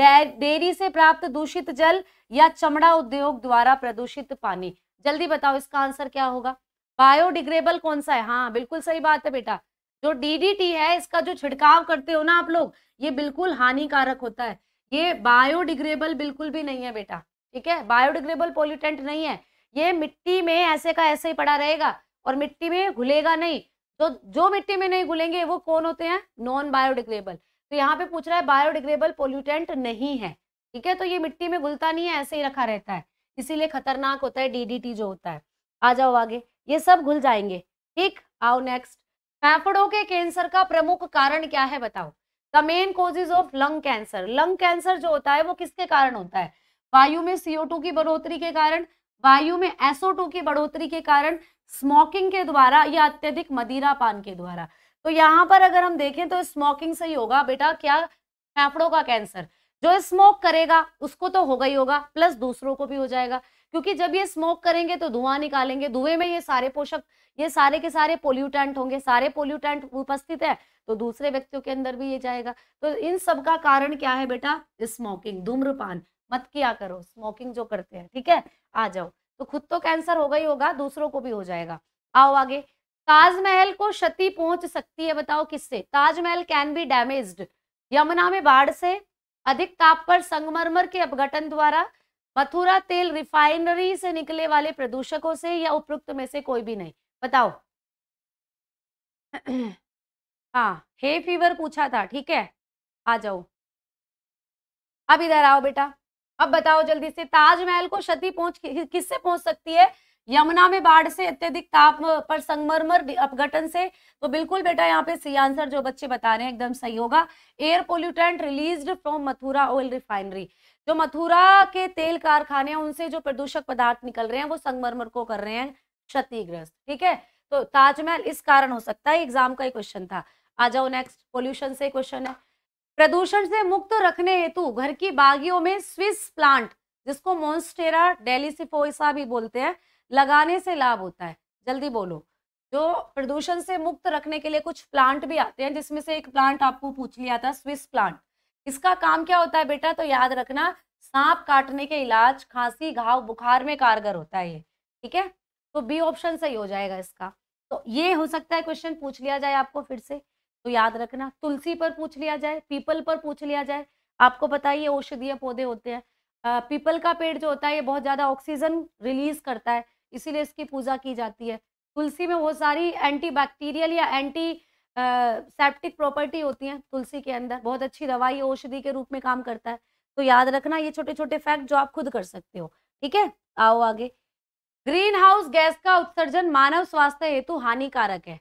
डेयरी से प्राप्त दूषित जल या चमड़ा उद्योग द्वारा प्रदूषित पानी जल्दी बताओ इसका आंसर क्या होगा बायोडिग्रेबल कौन सा है हाँ बिल्कुल सही बात है बेटा जो डीडीटी है इसका जो छिड़काव करते हो ना आप लोग ये बिल्कुल हानिकारक होता है ये बायोडिग्रेबल बिल्कुल भी नहीं है बेटा ठीक है बायोडिग्रेबल पोल्यूटेंट नहीं है ये मिट्टी में ऐसे का ऐसे ही पड़ा रहेगा और मिट्टी में घुलेगा नहीं तो जो मिट्टी में नहीं घुलेंगे वो कौन होते हैं नॉन बायोडिग्रेबल तो यहाँ पे पूछ रहा है बायोडिग्रेबल पोल्यूटेंट नहीं है ठीक है तो ये मिट्टी में घुलता नहीं है ऐसे ही रखा रहता है इसीलिए खतरनाक होता है डीडीटी जो होता है आ जाओ आगे ये सब घुल जाएंगे ठीक आओ नेक्स्ट फेफड़ों के कैंसर का प्रमुख कारण क्या है बताओ the main causes of lung cancer lung cancer जो होता है वो किसके कारण होता है वायु में सीओ की बढ़ोतरी के कारण वायु में एसओ की बढ़ोतरी के कारण स्मोकिंग के द्वारा या अत्यधिक मदिरा पान के द्वारा तो यहाँ पर अगर हम देखें तो स्मोकिंग से ही होगा बेटा क्या फेफड़ों का कैंसर जो स्मोक करेगा उसको तो होगा ही होगा प्लस दूसरों को भी हो जाएगा क्योंकि जब ये स्मोक करेंगे तो धुआं निकालेंगे धुएं में ये सारे पोषक ये सारे के सारे पोल्यूटेंट होंगे सारे पोल्यूटेंट उपस्थित है तो दूसरे व्यक्तियों के अंदर भी ये जाएगा तो इन सब का कारण क्या है बेटा स्मोकिंग धूम्रपान मत किया करो स्मोकिंग जो करते हैं ठीक है आ जाओ तो खुद तो कैंसर होगा ही होगा दूसरों को भी हो जाएगा आओ आगे ताजमहल को क्षति पहुंच सकती है बताओ किससे Taj Mahal can be damaged Yamuna में बाढ़ से अधिक ताप पर संगमरमर के अपघटन द्वारा मथुरा तेल रिफाइनरी से निकले वाले प्रदूषकों से या उपयुक्त में से कोई भी नहीं बताओ हाँ हे फीवर पूछा था ठीक है आ जाओ अब इधर आओ बेटा अब बताओ जल्दी से ताजमहल को क्षति पहुंच किससे पहुंच सकती है यमुना में बाढ़ से अत्यधिक ताप पर संगमरमर अपघटन से तो बिल्कुल बेटा यहाँ पे सी आंसर जो बच्चे बता रहे हैं एकदम सही होगा air pollutant released from Mathura oil refinery जो मथुरा के तेल कारखाने हैं उनसे जो प्रदूषक पदार्थ निकल रहे हैं वो संगमरमर को कर रहे हैं क्षतिग्रस्त ठीक है तो ताजमहल इस कारण हो सकता है एग्जाम का ही क्वेश्चन था आ जाओ नेक्स्ट पोल्यूशन से क्वेश्चन है प्रदूषण से मुक्त रखने हेतु घर की बागियों में स्विस प्लांट जिसको मोन्स्टेरा डेलीसिफोसा भी बोलते हैं लगाने से लाभ होता है जल्दी बोलो जो प्रदूषण से मुक्त रखने के लिए कुछ प्लांट भी आते हैं जिसमें से एक प्लांट आपको पूछ लिया था स्विस प्लांट इसका काम क्या होता है बेटा तो याद रखना सांप काटने के इलाज खांसी घाव बुखार में कारगर होता है ये ठीक है तो बी ऑप्शन सही हो जाएगा इसका तो ये हो सकता है क्वेश्चन पूछ लिया जाए आपको फिर से तो याद रखना तुलसी पर पूछ लिया जाए पीपल पर पूछ लिया जाए आपको पता ही औषधीय पौधे होते हैं पीपल का पेड़ जो होता है ये बहुत ज़्यादा ऑक्सीजन रिलीज करता है इसीलिए इसकी पूजा की जाती है तुलसी में बहुत सारी एंटीबैक्टीरियल या एंटी सेप्टिक प्रॉपर्टी होती हैं तुलसी के अंदर बहुत अच्छी दवाई औषधि के रूप में काम करता है तो याद रखना ये छोटे छोटे फैक्ट जो आप खुद कर सकते हो ठीक है आओ आगे ग्रीन हाउस गैस का उत्सर्जन मानव स्वास्थ्य हेतु हानिकारक है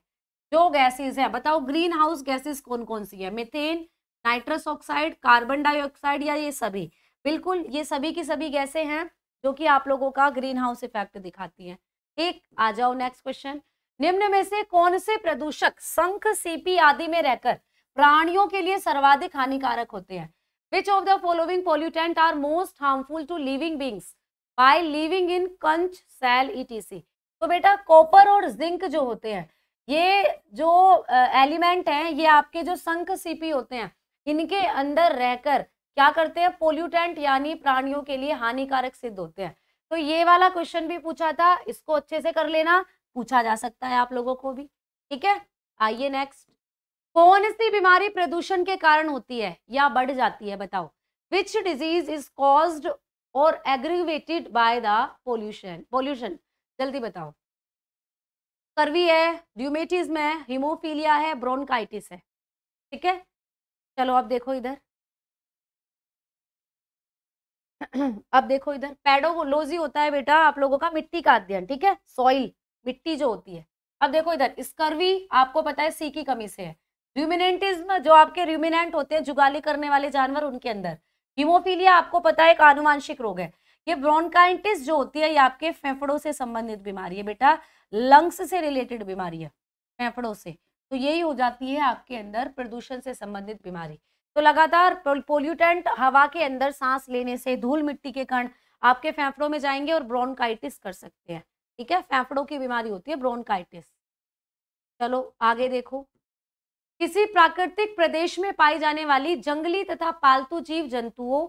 जो गैसेस हैं बताओ ग्रीन हाउस गैसेस कौन कौन सी है methane nitrous oxide carbon dioxide या ये सभी बिल्कुल ये सभी की सभी गैसे हैं जो कि आप लोगों का ग्रीन हाउस इफेक्ट दिखाती है ठीक आ जाओ नेक्स्ट क्वेश्चन निम्न में से कौन से प्रदूषक संख सीपी आदि में रहकर प्राणियों के लिए सर्वाधिक हानिकारक होते हैं which of the following pollutant are most harmful to living beings by living in कंच सेल ई तो बेटा कॉपर और जिंक जो होते हैं ये जो एलिमेंट हैं ये आपके जो संख सीपी होते हैं इनके अंदर रहकर क्या करते हैं पोल्यूटेंट यानी प्राणियों के लिए हानिकारक सिद्ध होते हैं तो ये वाला क्वेश्चन भी पूछा था इसको अच्छे से कर लेना पूछा जा सकता है आप लोगों को भी ठीक है आइए नेक्स्ट कौन सी बीमारी प्रदूषण के कारण होती है या बढ़ जाती है बताओ विच डिजीज इज कॉज्ड और aggravated by the pollution pollution जल्दी बताओ कर्वी है ड्यूमेटिज्म है हिमोफीलिया है ब्रोनकाइटिस है ठीक है चलो अब देखो इधर अब देखो इधर पेडोलोजी होता है बेटा आप लोगों का मिट्टी का अध्ययन ठीक है सॉइल मिट्टी जो होती है अब देखो इधर स्कर्वी आपको पता है सी की कमी से है र्यूमिनेंटिज्म जो आपके र्यूमिनेंट होते हैं जुगाली करने वाले जानवर उनके अंदर हिमोफीलिया आपको पता है एक आनुवांशिक रोग है ये ब्रोनकाइटिस जो होती है ये आपके फेफड़ों से संबंधित बीमारी है बेटा लंग्स से रिलेटेड बीमारी है फेफड़ों से तो यही हो जाती है आपके अंदर प्रदूषण से संबंधित बीमारी तो लगातार पोल्यूटेंट हवा के अंदर सांस लेने से धूल मिट्टी के कण आपके फेफड़ों में जाएंगे और ब्रोनकाइटिस कर सकते हैं ठीक है फेफड़ों की बीमारी होती है ब्रोनकाइटिस चलो आगे देखो किसी प्राकृतिक प्रदेश में पाई जाने वाली जंगली तथा पालतू जीव जंतुओं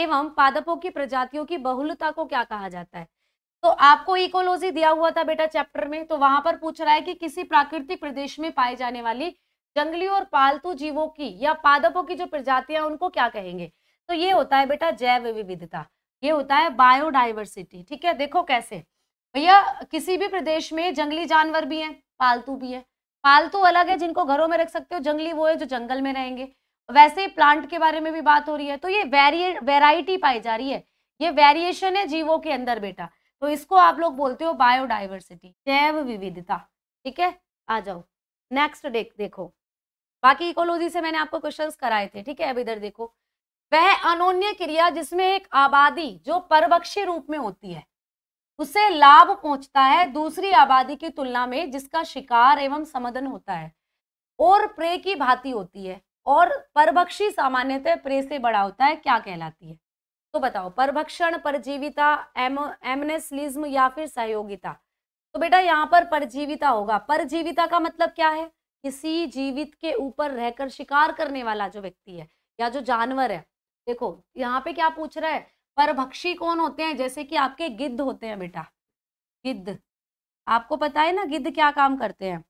एवं पादपों की प्रजातियों की बहुलता को क्या कहा जाता है तो आपको इकोलॉजी दिया हुआ था बेटा चैप्टर में तो वहां पर पूछ रहा है कि किसी प्राकृतिक प्रदेश में पाए जाने वाली जंगली और पालतू जीवों की या पादपों की जो प्रजातियां उनको क्या कहेंगे तो ये होता है बेटा जैव विविधता ये होता है बायोडाइवर्सिटी ठीक है देखो कैसे भैया किसी भी प्रदेश में जंगली जानवर भी हैं पालतू भी है पालतू अलग है जिनको घरों में रख सकते हो जंगली वो है जो जंगल में रहेंगे वैसे ही प्लांट के बारे में भी बात हो रही है तो ये वेरिए वेराइटी पाई जा रही है ये वेरिएशन है जीवों के अंदर बेटा तो इसको आप लोग बोलते हो बायोडाइवर्सिटी जैव विविधता ठीक है आ जाओ नेक्स्ट देख देखो बाकी इकोलॉजी से मैंने आपको क्वेश्चंस कराए थे ठीक है अब इधर देखो वह अनोन्य क्रिया जिसमें एक आबादी जो परभक्षी रूप में होती है उसे लाभ पहुंचता है दूसरी आबादी की तुलना में जिसका शिकार एवं समदन होता है और प्रे की भांति होती है और परभक्षी सामान्यतः प्रे से बड़ा होता है क्या कहलाती है तो बताओ परभक्षण परजीविता एम एमनेसलिज्म या फिर सहयोगिता तो बेटा यहाँ पर परजीविता होगा परजीविता का मतलब क्या है किसी जीवित के ऊपर रहकर शिकार करने वाला जो व्यक्ति है या जो जानवर है देखो यहाँ पे क्या पूछ रहा है परभक्षी कौन होते हैं जैसे कि आपके गिद्ध होते हैं बेटा गिद्ध आपको पता है ना गिद्ध क्या काम करते हैं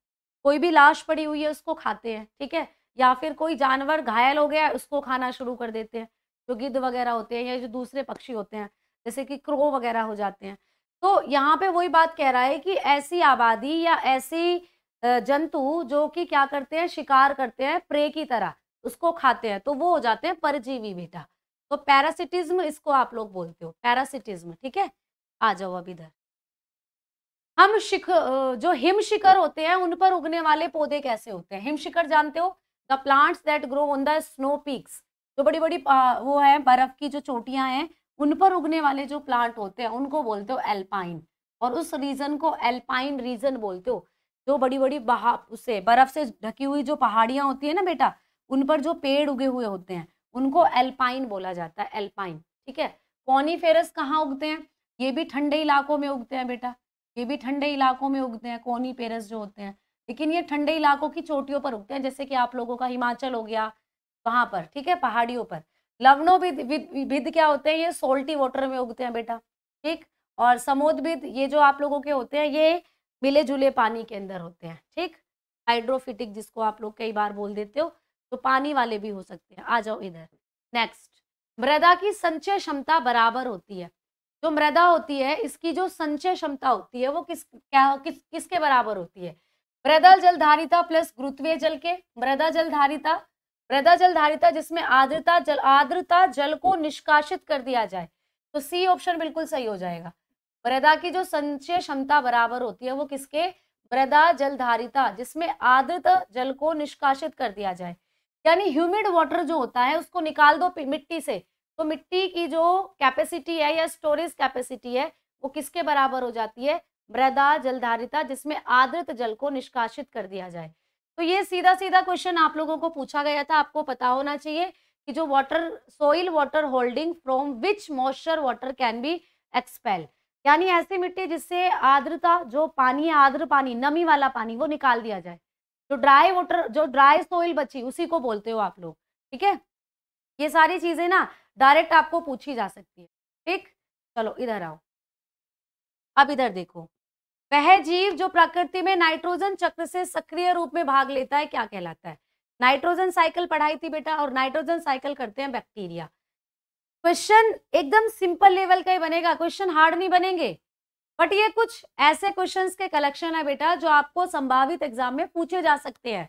कोई भी लाश पड़ी हुई है उसको खाते हैं ठीक है या फिर कोई जानवर घायल हो गया है उसको खाना शुरू कर देते हैं जो गिद्ध वगैरह होते हैं या जो दूसरे पक्षी होते हैं जैसे कि क्रो वगैरह हो जाते हैं तो यहाँ पे वही बात कह रहा है कि ऐसी आबादी या ऐसी जंतु जो कि क्या करते हैं शिकार करते हैं प्रे की तरह उसको खाते हैं तो वो हो जाते हैं परजीवी बेटा तो पैरासिटिज्म इसको आप लोग बोलते हो पैरासिटिज्म ठीक है आ जाओ अब इधर हम शिख जो हिम शिखर होते हैं उन पर उगने वाले पौधे कैसे होते हैं हिम शिखर जानते हो the plants that grow on the snow peaks तो बड़ी बड़ी वो है बर्फ की जो चोटियाँ हैं उन पर उगने वाले जो प्लांट होते हैं उनको बोलते हो एल्पाइन और उस रीजन को एल्पाइन रीजन बोलते हो जो बड़ी बड़ी बहा उससे बर्फ से ढकी हुई जो पहाड़ियाँ होती है ना बेटा उन पर जो पेड़ उगे हुए होते हैं उनको एल्पाइन बोला जाता है एल्पाइन ठीक है कॉनीफेरस कहाँ उगते हैं ये भी ठंडे इलाकों में उगते हैं बेटा ये भी ठंडे इलाकों में उगते हैं कॉनीफेरस जो होते हैं लेकिन ये ठंडे इलाकों की चोटियों पर उगते हैं जैसे कि आप लोगों का हिमाचल हो गया वहां पर ठीक है पहाड़ियों पर लवणोभिद विद क्या होते हैं ये सोल्टी वाटर में उगते हैं बेटा ठीक और समोदभिद ये जो आप लोगों के होते हैं ये मिले जुले पानी के अंदर होते हैं ठीक हाइड्रोफिटिक जिसको आप लोग कई बार बोल देते हो तो पानी वाले भी हो सकते हैं आ जाओ इधर नेक्स्ट मृदा की संचय क्षमता बराबर होती है जो मृदा होती है इसकी जो संचय क्षमता होती है वो किस क्या किस किसके बराबर होती है मृदा जलधारिता प्लस गुरुत्वीय जल के मृदा जलधारिता मृदा जलधारिता जिसमें आर्द्रता जल आर्द्रता जल को निष्कासित कर दिया जाए तो सी ऑप्शन बिल्कुल सही हो जाएगा मृदा की जो संचय क्षमता बराबर होती है वो किसके मृदा जलधारिता जिसमें आर्द्रता जल को निष्कासित कर दिया जाए यानी ह्यूमिड वाटर जो होता है उसको निकाल दो मिट्टी से तो मिट्टी की जो कैपेसिटी है या स्टोरेज कैपेसिटी है वो किसके बराबर हो जाती है मृदा जलधारिता जिसमें आदृत जल को निष्कासित कर दिया जाए तो ये सीधा सीधा क्वेश्चन आप लोगों को पूछा गया था आपको पता होना चाहिए कि जो water soil water holding from which moisture water can be expel यानी ऐसी मिट्टी जिससे आर्द्रता जो पानी है आर्द्र पानी नमी वाला पानी वो निकाल दिया जाए जो ड्राई वाटर जो ड्राई सोइल बची उसी को बोलते हो आप लोग ठीक है ये सारी चीजें ना डायरेक्ट आपको पूछी जा सकती है ठीक चलो इधर आओ अब इधर देखो वह जीव जो प्रकृति में नाइट्रोजन चक्र से सक्रिय रूप में भाग लेता है क्या कहलाता है नाइट्रोजन साइकिल पढ़ाई थी बेटा और नाइट्रोजन साइकिल करते हैं बैक्टीरिया क्वेश्चन एकदम सिंपल लेवल का ही बनेगा क्वेश्चन हार्ड नहीं बनेंगे बट ये कुछ ऐसे क्वेश्चन के कलेक्शन है बेटा जो आपको संभावित एग्जाम में पूछे जा सकते हैं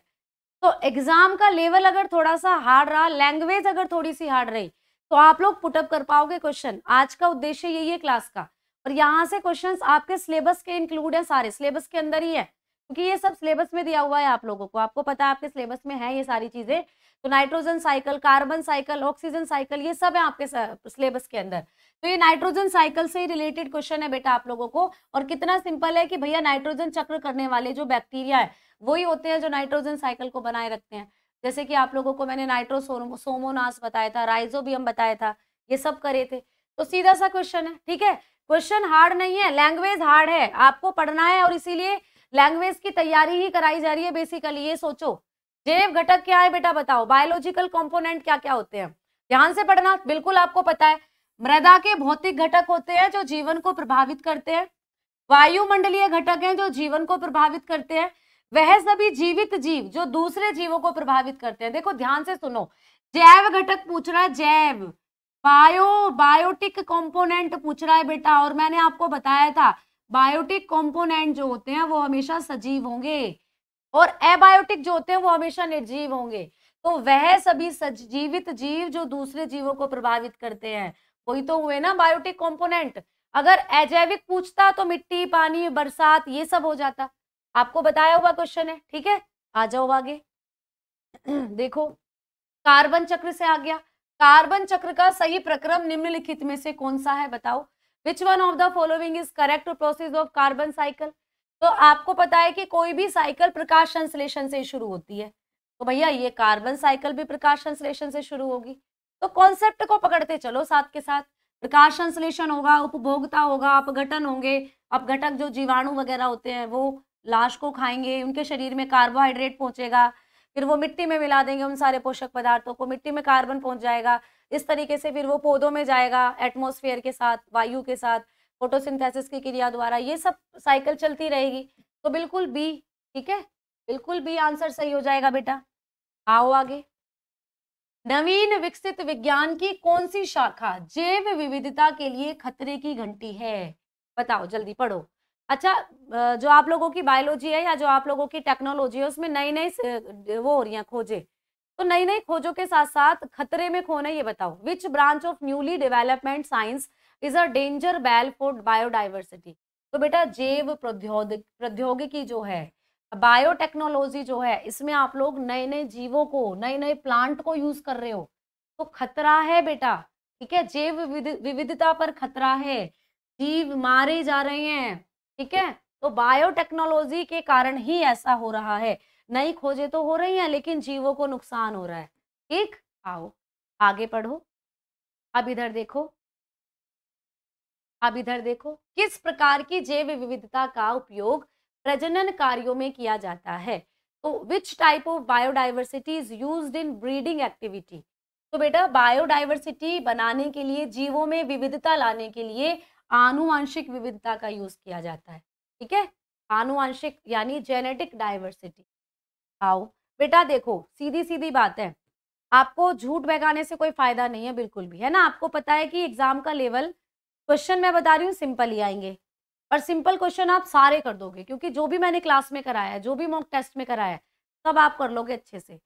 तो एग्जाम का लेवल अगर थोड़ा सा हार्ड रहा लैंग्वेज अगर थोड़ी सी हार्ड रही तो आप लोग पुटअप कर पाओगे क्वेश्चन आज का उद्देश्य यही है क्लास का और यहाँ से क्वेश्चंस आपके सिलेबस के इंक्लूड है सारे सिलेबस के अंदर ही है क्योंकि ये सब सिलेबस में दिया हुआ है आप लोगों को आपको पता है आपके सिलेबस में है ये सारी चीजें तो nitrogen cycle carbon cycle oxygen cycle ये सब है आपके सिलेबस के अंदर तो ये नाइट्रोजन साइकिल से ही रिलेटेड क्वेश्चन है बेटा आप लोगों को और कितना सिंपल है कि भैया नाइट्रोजन चक्र करने वाले जो बैक्टीरिया है वही होते हैं जो नाइट्रोजन साइकिल को बनाए रखते हैं जैसे कि आप लोगों को मैंने नाइट्रोसोमोनास बताया था राइजोबियम बताया था ये सब करे थे तो सीधा सा क्वेश्चन है ठीक है क्वेश्चन हार्ड नहीं है लैंग्वेज हार्ड है आपको पढ़ना है और इसीलिए लैंग्वेज की तैयारी ही कराई जा रही है बेसिकली ये सोचो जैव घटक क्या है बेटा बताओ बायोलॉजिकल कंपोनेंट क्या क्या होते हैं ध्यान से पढ़ना बिल्कुल आपको पता है मृदा के भौतिक घटक होते हैं जो जीवन को प्रभावित करते हैं वायुमंडलीय घटक हैं जो जीवन को प्रभावित करते हैं वह सभी जीवित जीव जो दूसरे जीवों को प्रभावित करते हैं देखो ध्यान से सुनो जैव घटक पूछ रहा है जैव बायो बायोटिक कंपोनेंट पूछ रहा है बेटा और मैंने आपको बताया था बायोटिक कंपोनेंट जो होते हैं वो हमेशा सजीव होंगे और एबायोटिक जो होते हैं वो हमेशा निर्जीव होंगे तो वह सभी सजीवित जीव जो दूसरे जीवों को प्रभावित करते हैं वही तो हुए ना बायोटिक कॉम्पोनेंट अगर अजैविक पूछता तो मिट्टी पानी बरसात ये सब हो जाता आपको बताया हुआ क्वेश्चन है ठीक है आ जाओ आगे देखो कार्बन चक्र से आ गया कार्बन चक्र का सही प्रक्रम निम्नलिखित में से कौन सा है बताओ which one of the following is correct process of carbon cycle तो आपको पता है कि कोई भी साइकिल प्रकाश संश्लेषण से शुरू होती है तो भैया ये कार्बन साइकिल भी प्रकाश संश्लेषण से शुरू होगी तो कॉन्सेप्ट को पकड़ते चलो साथ के साथ प्रकाश संश्लेषण होगा उपभोक्ता होगा अपघटन होंगे अपघटक जो जीवाणु वगैरह होते हैं वो लाश को खाएंगे उनके शरीर में कार्बोहाइड्रेट पहुंचेगा फिर वो मिट्टी में मिला देंगे उन सारे पोषक पदार्थों को मिट्टी में कार्बन पहुंच जाएगा इस तरीके से फिर वो पौधों में जाएगा एटमोसफियर के साथ वायु के साथ फोटोसिंथेसिस की क्रिया द्वारा ये सब साइकिल चलती रहेगी तो बिल्कुल बी ठीक है बिल्कुल बी आंसर सही हो जाएगा बेटा आओ आगे नवीन विकसित विज्ञान की कौन सी शाखा जैव विविधता के लिए खतरे की घंटी है बताओ जल्दी पढ़ो अच्छा जो आप लोगों की बायोलॉजी है या जो आप लोगों की टेक्नोलॉजी है उसमें नई नई वो हो रही है खोजे तो नई नई खोजों के साथ साथ खतरे में खोना ये बताओ which branch of newly development science is a danger bell for biodiversity तो बेटा जैव प्रौद्योगिक प्रौद्योगिकी जो है बायोटेक्नोलॉजी जो है इसमें आप लोग नए नए जीवों को नए नए प्लांट को यूज कर रहे हो तो खतरा है बेटा ठीक है जैव विविधता पर खतरा है जीव मारे जा रहे हैं ठीक है तो बायोटेक्नोलॉजी के कारण ही ऐसा हो रहा है नई खोजें तो हो रही हैं लेकिन जीवों को नुकसान हो रहा है ठीक आओ आगे पढ़ो अब इधर देखो अब इधर देखो किस प्रकार की जैव विविधता का उपयोग प्रजनन कार्यों में किया जाता है तो which type of biodiversity is use in breeding activity तो बेटा बायोडाइवर्सिटी बनाने के लिए जीवों में विविधता लाने के लिए आनुवांशिक विविधता का यूज किया जाता है ठीक है आनुवांशिक यानी जेनेटिक डाइवर्सिटी आओ बेटा देखो सीधी सीधी बात है आपको झूठ बहकाने से कोई फायदा नहीं है बिल्कुल भी है ना आपको पता है कि एग्जाम का लेवल क्वेश्चन मैं बता रही हूँ सिंपल ही आएंगे और सिंपल क्वेश्चन आप सारे कर दोगे क्योंकि जो भी मैंने क्लास में कराया जो भी मॉक टेस्ट में कराया सब आप कर लोगे अच्छे से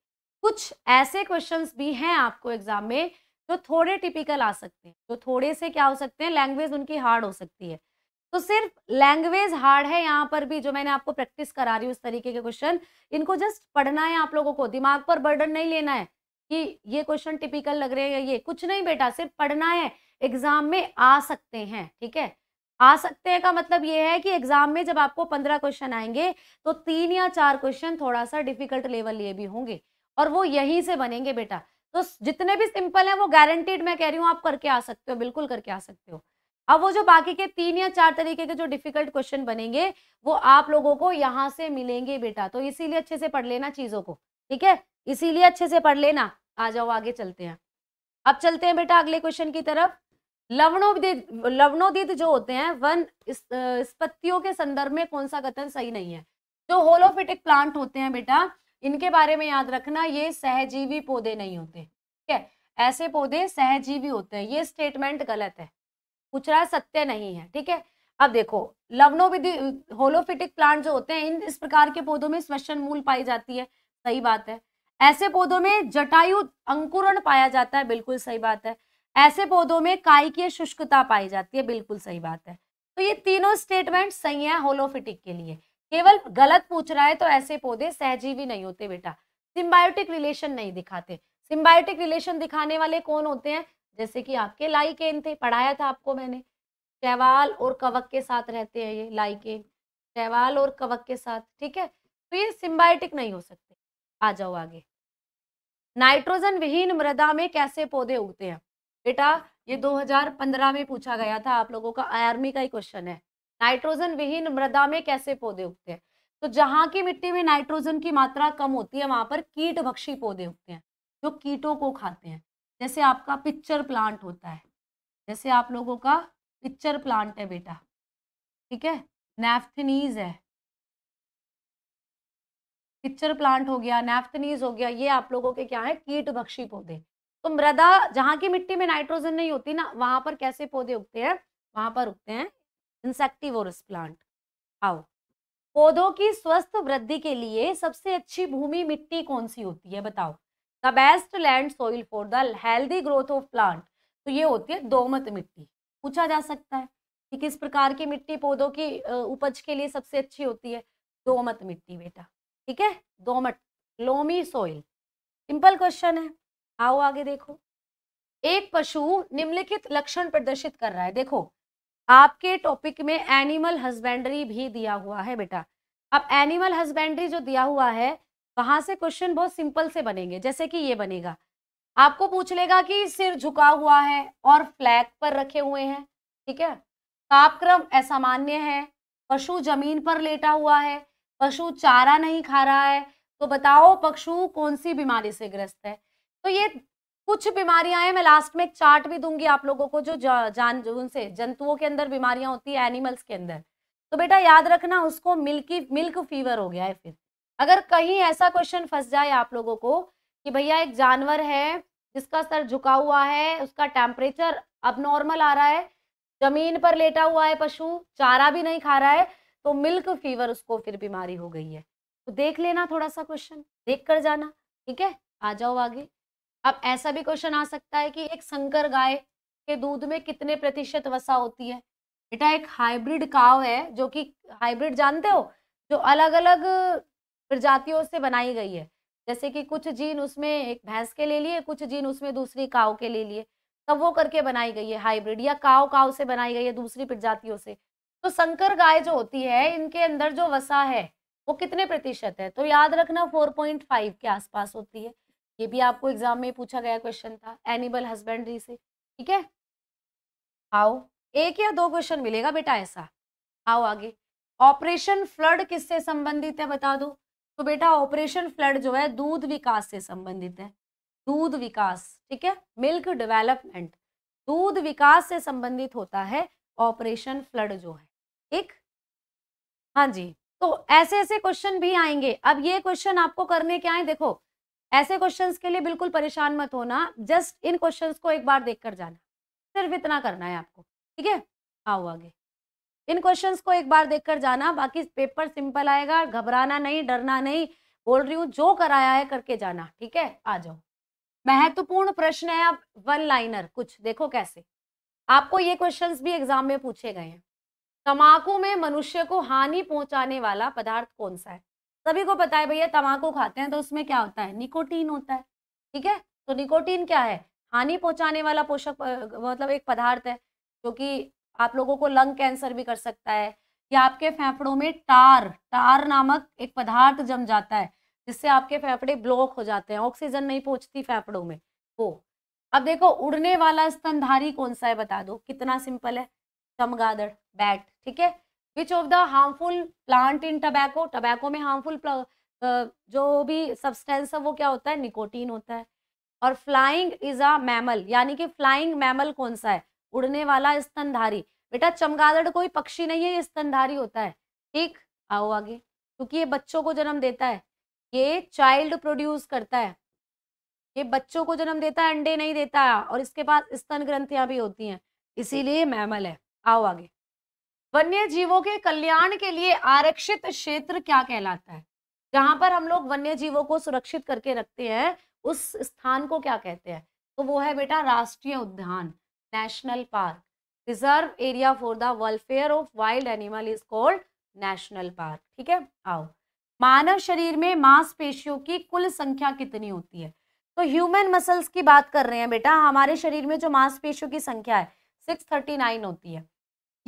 कुछ ऐसे क्वेश्चंस भी हैं आपको एग्जाम में जो थोड़े टिपिकल आ सकते हैं जो थोड़े से क्या हो सकते हैं लैंग्वेज उनकी हार्ड हो सकती है तो सिर्फ लैंग्वेज हार्ड है यहाँ पर भी जो मैंने आपको प्रैक्टिस करा रही हूँ उस तरीके के क्वेश्चन इनको जस्ट पढ़ना है आप लोगों को दिमाग पर बर्डन नहीं लेना है कि ये क्वेश्चन टिपिकल लग रहे हैं ये कुछ नहीं बेटा सिर्फ पढ़ना है एग्जाम में आ सकते हैं ठीक है आ सकते हैं का मतलब ये है कि एग्जाम में जब आपको पंद्रह क्वेश्चन आएंगे तो तीन या चार क्वेश्चन थोड़ा सा डिफिकल्ट लेवल लिए भी होंगे और वो यहीं से बनेंगे बेटा तो जितने भी सिंपल हैं वो गारंटीड मैं कह रही हूँ आप करके आ सकते हो बिल्कुल करके आ सकते हो अब वो जो बाकी के तीन या चार तरीके के जो डिफिकल्ट क्वेश्चन बनेंगे वो आप लोगों को यहाँ से मिलेंगे बेटा तो इसीलिए अच्छे से पढ़ लेना चीज़ों को ठीक है इसीलिए अच्छे से पढ़ लेना आ जाओ आगे चलते हैं अब चलते हैं बेटा अगले क्वेश्चन की तरफ लवणोदित लवणोदित जो होते हैं वन स्पत्तियों के संदर्भ में कौन सा कथन सही नहीं है जो होलोफिटिक प्लांट होते हैं बेटा इनके बारे में याद रखना ये सहजीवी पौधे नहीं होते ठीक है ऐसे पौधे सहजीवी होते हैं ये स्टेटमेंट गलत है कुछ रहा सत्य नहीं है ठीक है अब देखो लवनोविधि होलोफिटिक प्लांट जो होते हैं इन इस प्रकार के पौधों में स्वशन मूल पाई जाती है सही बात है ऐसे पौधों में जटायु अंकुरण पाया जाता है बिल्कुल सही बात है ऐसे पौधों में काय की शुष्कता पाई जाती है बिल्कुल सही बात है तो ये तीनों स्टेटमेंट सही है होलोफिटिक के लिए केवल गलत पूछ रहा है तो ऐसे पौधे सहजीवी नहीं होते बेटा सिम्बायोटिक रिलेशन नहीं दिखाते सिम्बायोटिक रिलेशन दिखाने वाले कौन होते हैं जैसे कि आपके लाइकेन थे पढ़ाया था आपको मैंने शैवाल और कवक के साथ रहते हैं ये लाइकेन शैवाल और कवक के साथ ठीक है तो ये सिम्बायोटिक नहीं हो सकते आ जाओ आगे नाइट्रोजन विहीन मृदा में कैसे पौधे उगते हैं बेटा ये 2015 में पूछा गया था आप लोगों का आर्मी का ही क्वेश्चन है नाइट्रोजन विहीन मृदा में कैसे पौधे उगते हैं तो जहाँ की मिट्टी में नाइट्रोजन की मात्रा कम होती है वहां पर कीट भक्षी पौधे उगते हैं जो कीटों को खाते हैं जैसे आपका पिक्चर प्लांट होता है जैसे आप लोगों का पिक्चर प्लांट है बेटा ठीक है नेफ्थनीज है पिक्चर प्लांट हो गया नैफ्थनीज हो गया ये आप लोगों के क्या है कीट भक्षी पौधे तो मृदा जहाँ की मिट्टी में नाइट्रोजन नहीं होती ना वहां पर कैसे पौधे उगते हैं वहां पर उगते हैं इंसेक्टिवोरस प्लांट आओ पौधों की स्वस्थ वृद्धि के लिए सबसे अच्छी भूमि मिट्टी कौन सी होती है बताओ the best land soil for the healthy growth of plant तो ये होती है दोमत मिट्टी पूछा जा सकता है कि किस प्रकार की मिट्टी पौधों की उपज के लिए सबसे अच्छी होती है दोमत मिट्टी बेटा ठीक है दोमट लोमी सोइल सिंपल क्वेश्चन है आओ आगे देखो एक पशु निम्नलिखित लक्षण प्रदर्शित कर रहा है देखो आपके टॉपिक में एनिमल हस्बेंड्री भी दिया हुआ है बेटा अब एनिमल हस्बेंड्री जो दिया हुआ है वहां से क्वेश्चन बहुत सिंपल से बनेंगे जैसे कि ये बनेगा आपको पूछ लेगा कि सिर झुका हुआ है और फ्लैग पर रखे हुए हैं ठीक है तापक्रम असामान्य है पशु जमीन पर लेटा हुआ है पशु चारा नहीं खा रहा है तो बताओ पशु कौन सी बीमारी से ग्रस्त है तो ये कुछ बीमारियां हैं मैं लास्ट में एक चार्ट भी दूंगी आप लोगों को जो जान उनसे जंतुओं के अंदर बीमारियां होती है एनिमल्स के अंदर तो बेटा याद रखना उसको मिल्की मिल्क फीवर हो गया है फिर अगर कहीं ऐसा क्वेश्चन फंस जाए आप लोगों को कि भैया एक जानवर है जिसका सर झुका हुआ है उसका टेम्परेचर अब नॉर्मल आ रहा है जमीन पर लेटा हुआ है पशु चारा भी नहीं खा रहा है तो मिल्क फीवर उसको फिर बीमारी हो गई है तो देख लेना थोड़ा सा क्वेश्चन देख कर जाना ठीक है आ जाओ आगे अब ऐसा भी क्वेश्चन आ सकता है कि एक संकर गाय के दूध में कितने प्रतिशत वसा होती है बेटा एक हाइब्रिड काव है जो कि हाइब्रिड जानते हो जो अलग अलग प्रजातियों से बनाई गई है जैसे कि कुछ जीन उसमें एक भैंस के ले लिए कुछ जीन उसमें दूसरी काव के ले लिए तब वो करके बनाई गई है हाइब्रिड या काव काव से बनाई गई है दूसरी प्रजातियों से तो संकर गाय जो होती है इनके अंदर जो वसा है वो कितने प्रतिशत है तो याद रखना फाइव के आसपास होती है ये भी आपको एग्जाम में पूछा गया क्वेश्चन था एनिमल हस्बेंड्री से ठीक है आओ एक या दो क्वेश्चन मिलेगा बेटा ऐसा आओ आगे ऑपरेशन फ्लड किससे संबंधित है बता दो तो बेटा ऑपरेशन फ्लड जो है दूध विकास से संबंधित है दूध विकास ठीक है मिल्क डेवलपमेंट दूध विकास से संबंधित होता है ऑपरेशन फ्लड जो है ठीक हाँ जी तो ऐसे ऐसे क्वेश्चन भी आएंगे अब ये क्वेश्चन आपको करने के आए देखो ऐसे क्वेश्चंस के लिए बिल्कुल परेशान मत होना जस्ट इन क्वेश्चंस को एक बार देख कर जाना सिर्फ इतना करना है आपको ठीक है आओ आगे इन क्वेश्चंस को एक बार देख कर जाना बाकी पेपर सिंपल आएगा घबराना नहीं डरना नहीं बोल रही हूँ जो कराया है करके जाना ठीक है आ जाओ महत्वपूर्ण प्रश्न है आप वन लाइनर कुछ देखो कैसे आपको ये क्वेश्चन भी एग्जाम में पूछे गए हैं तमाकू में मनुष्य को हानि पहुंचाने वाला पदार्थ कौन सा है सभी को पता है भैया तमाकू खाते हैं तो उसमें क्या होता है निकोटीन होता है ठीक है तो निकोटीन क्या है हानि पहुंचाने वाला पोषक मतलब एक पदार्थ है जो कि आप लोगों को लंग कैंसर भी कर सकता है या आपके फेफड़ों में टार टार नामक एक पदार्थ जम जाता है जिससे आपके फेफड़े ब्लॉक हो जाते हैं ऑक्सीजन नहीं पहुंचती फेफड़ों में वो अब देखो उड़ने वाला स्तनधारी कौन सा है बता दो कितना सिंपल है चमगादड़ बैट ठीक है which of the harmful plant in tobacco tobacco में हार्मफुल uh, जो भी सब्सटेंस है वो क्या होता है निकोटीन होता है और फ्लाइंग इज अ मैमल यानी कि फ्लाइंग मैमल कौन सा है उड़ने वाला स्तनधारी बेटा चमगादड़ कोई पक्षी नहीं है ये स्तनधारी होता है ठीक आओ आगे क्योंकि ये बच्चों को जन्म देता है ये चाइल्ड प्रोड्यूस करता है ये बच्चों को जन्म देता है अंडे नहीं देता और इसके पास स्तन ग्रंथियां भी होती हैं इसीलिए मैमल है आओ आगे वन्य जीवों के कल्याण के लिए आरक्षित क्षेत्र क्या कहलाता है जहां पर हम लोग वन्य जीवों को सुरक्षित करके रखते हैं उस स्थान को क्या कहते हैं तो वो है बेटा राष्ट्रीय उद्यान national park reserve area for the welfare of wild animal is called national park ठीक है आओ मानव शरीर में मांसपेशियों की कुल संख्या कितनी होती है तो ह्यूमन मसल्स की बात कर रहे हैं बेटा हमारे शरीर में जो मांसपेशियों की संख्या है सिक्स थर्टी नाइन होती है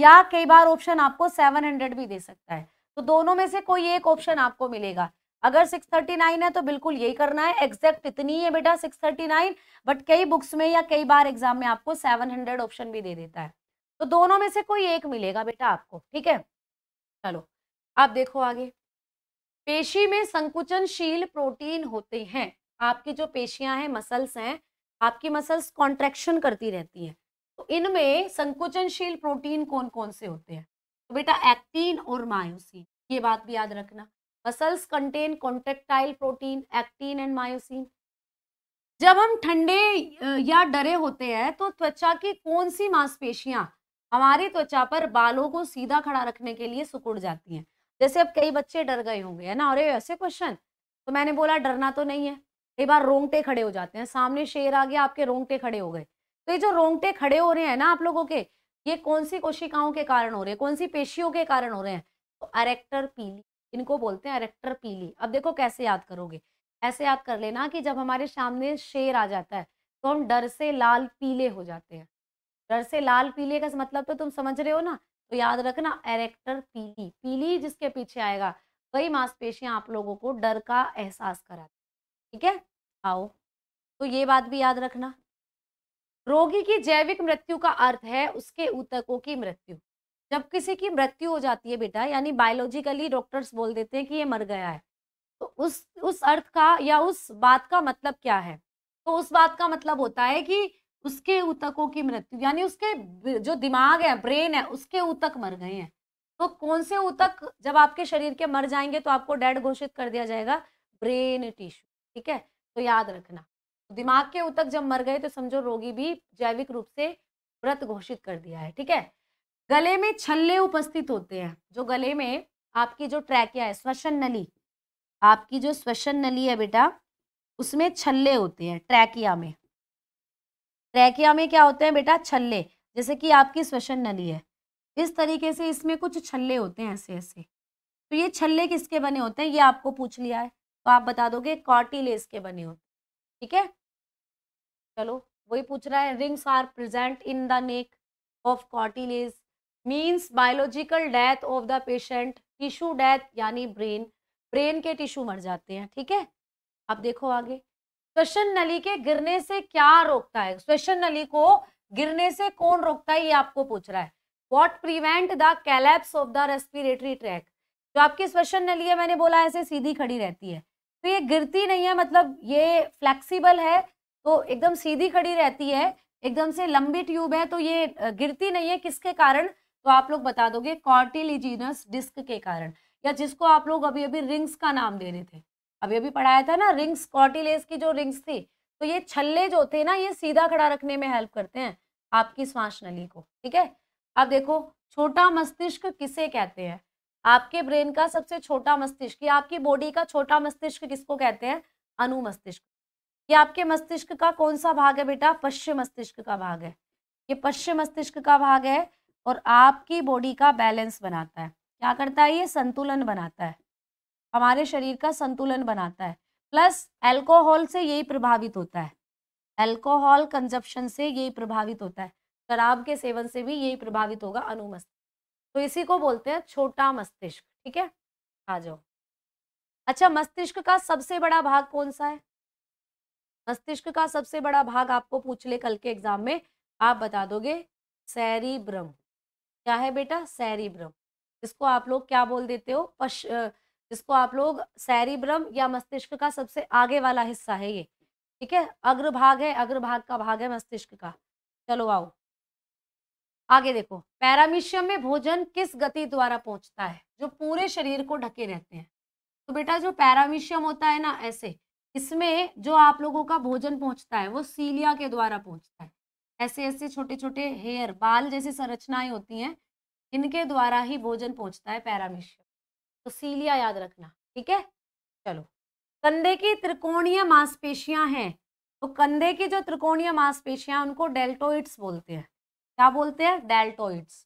या कई बार ऑप्शन आपको 700 भी दे सकता है तो दोनों में से कोई एक ऑप्शन आपको मिलेगा अगर 639 है तो बिल्कुल यही करना है एग्जैक्ट इतनी है बेटा 639 बट कई बुक्स में या कई बार एग्जाम में आपको 700 ऑप्शन भी दे देता है तो दोनों में से कोई एक मिलेगा बेटा आपको ठीक है चलो आप देखो आगे पेशी में संकुचनशील प्रोटीन होते हैं आपकी जो पेशियां हैं मसल्स हैं आपकी मसल्स कॉन्ट्रेक्शन करती रहती हैं तो इनमें संकुचनशील प्रोटीन कौन कौन से होते हैं तो बेटा एक्टीन और मायोसिन ये बात भी याद रखना muscles contain contractile protein actin and myosin जब हम ठंडे या डरे होते हैं तो त्वचा की कौन सी मांसपेशियां हमारी त्वचा पर बालों को सीधा खड़ा रखने के लिए सुकुड़ जाती हैं जैसे अब कई बच्चे डर गए होंगे है ना अरे ऐसे क्वेश्चन तो मैंने बोला डरना तो नहीं है कई बार रोंगटे खड़े हो जाते हैं सामने शेर आ गया आपके रोंगटे खड़े हो गए तो ये जो रोंगटे खड़े हो रहे हैं ना आप लोगों के ये कौन सी कोशिकाओं के कारण हो रहे हैं कौन सी पेशियों के कारण हो रहे हैं तो अरेक्टर पीली इनको बोलते हैं अरेक्टर पीली अब देखो कैसे याद करोगे ऐसे याद कर लेना कि जब हमारे सामने शेर आ जाता है तो हम डर से लाल पीले हो जाते हैं डर से लाल पीले का मतलब तो तुम समझ रहे हो ना तो याद रखना एरेक्टर पीली पीली जिसके पीछे आएगा वही मांसपेशियां आप लोगों को डर का एहसास कराती ठीक है आओ तो ये बात भी याद रखना रोगी की जैविक मृत्यु का अर्थ है उसके ऊतकों की मृत्यु जब किसी की मृत्यु हो जाती है बेटा यानी बायोलॉजिकली डॉक्टर्स बोल देते हैं कि ये मर गया है तो उस उस अर्थ का या उस बात का मतलब क्या है तो उस बात का मतलब होता है कि उसके ऊतकों की मृत्यु यानी उसके जो दिमाग है ब्रेन है उसके ऊतक मर गए हैं तो कौन से ऊतक जब आपके शरीर के मर जाएंगे तो आपको डेड घोषित कर दिया जाएगा ब्रेन टिश्यू ठीक है तो याद रखना दिमाग के ऊतक जब मर गए तो समझो रोगी भी जैविक रूप से व्रत घोषित कर दिया है ठीक है गले में छल्ले उपस्थित होते हैं जो गले में आपकी जो ट्रैकिया है श्वसन नली आपकी जो श्वसन नली है बेटा उसमें छल्ले होते हैं ट्रैकिया में ट्रैकिया में क्या होते हैं बेटा छल्ले जैसे कि आपकी श्वसन नली है इस तरीके से इसमें कुछ छल्ले होते हैं ऐसे ऐसे तो ये छल्ले किसके बने होते हैं ये आपको पूछ लिया है तो आप बता दोगे कॉटिलेस के बने होते हैं ठीक है चलो वही पूछ रहा है rings are present in the neck of cartilage means biological death of the patient tissue death यानी ब्रेन ब्रेन के टिश्यू मर जाते हैं ठीक है अब देखो आगे श्वसन नली के गिरने से क्या रोकता है श्वसन नली को गिरने से कौन रोकता है ये आपको पूछ रहा है what prevent the collapse of the respiratory tract जो आपकी श्वसन नली है मैंने बोला ऐसे सीधी खड़ी रहती है तो ये गिरती नहीं है मतलब ये फ्लेक्सीबल है तो एकदम सीधी खड़ी रहती है एकदम से लंबी ट्यूब है तो ये गिरती नहीं है किसके कारण तो आप लोग बता दोगे कॉर्टिलिजीनस डिस्क के कारण या जिसको आप लोग अभी अभी रिंग्स का नाम दे रहे थे अभी अभी पढ़ाया था ना रिंग्स कॉर्टिलेज की जो रिंग्स थी तो ये छल्ले जो थे ना ये सीधा खड़ा रखने में हेल्प करते हैं आपकी श्वास नली को ठीक है अब देखो छोटा मस्तिष्क किसे कहते हैं आपके ब्रेन का सबसे छोटा मस्तिष्क या आपकी बॉडी का छोटा मस्तिष्क किसको कहते हैं अनुमस्तिष्क ये आपके मस्तिष्क का कौन सा भाग है बेटा पश्चिम मस्तिष्क का भाग है ये पश्चिम मस्तिष्क का भाग है और आपकी बॉडी का बैलेंस बनाता है क्या करता है ये संतुलन बनाता है हमारे शरीर का संतुलन बनाता है प्लस एल्कोहल से यही प्रभावित होता है एल्कोहल कंजप्शन से यही प्रभावित होता है शराब के सेवन से भी यही प्रभावित होगा अनुमस्तिष्क तो इसी को बोलते हैं छोटा मस्तिष्क ठीक है आ जाओ अच्छा मस्तिष्क का सबसे बड़ा भाग कौन सा है मस्तिष्क का सबसे बड़ा भाग आपको पूछ ले कल के एग्जाम में आप बता दोगे सैरीब्रम क्या है बेटा सैरीब्रम इसको आप लोग क्या बोल देते हो पश इसको आप लोग सैरीब्रम या मस्तिष्क का सबसे आगे वाला हिस्सा है ये ठीक है अग्रभाग है अग्रभाग का भाग है मस्तिष्क का चलो आओ आगे देखो पैरामिशियम में भोजन किस गति द्वारा पहुंचता है जो पूरे शरीर को ढके रहते हैं तो बेटा जो पैरामिशियम होता है ना ऐसे इसमें जो आप लोगों का भोजन पहुंचता है वो सीलिया के द्वारा पहुंचता है ऐसे ऐसे छोटे छोटे हेयर बाल जैसी संरचनाएं होती हैं इनके द्वारा ही भोजन पहुंचता है पैरामिशियम तो सीलिया याद रखना ठीक है चलो कंधे की त्रिकोणीय मांसपेशियां हैं तो कंधे की जो त्रिकोणीय मांसपेशियां उनको डेल्टोइड्स बोलते हैं क्या बोलते हैं डेल्टोइड्स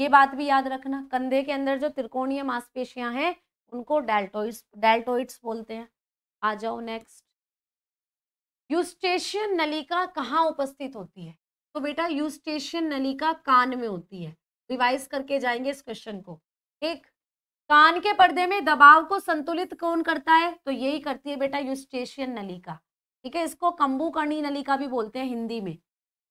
ये बात भी याद रखना कंधे के अंदर जो त्रिकोणीय मांसपेशियां हैं उनको डेल्टोइड्स डेल्टोइड्स बोलते हैं आ जाओ नेक्स्ट यूस्टेशियन नलिका कहाँ उपस्थित होती है तो बेटा यूस्टेशियन नलिका कान में होती है रिवाइज करके जाएंगे इस क्वेश्चन को एक कान के पर्दे में दबाव को संतुलित कौन करता है तो यही करती है बेटा यूस्टेशियन नलिका ठीक है इसको कंबूकर्णी कर्णी नलिका भी बोलते हैं हिंदी में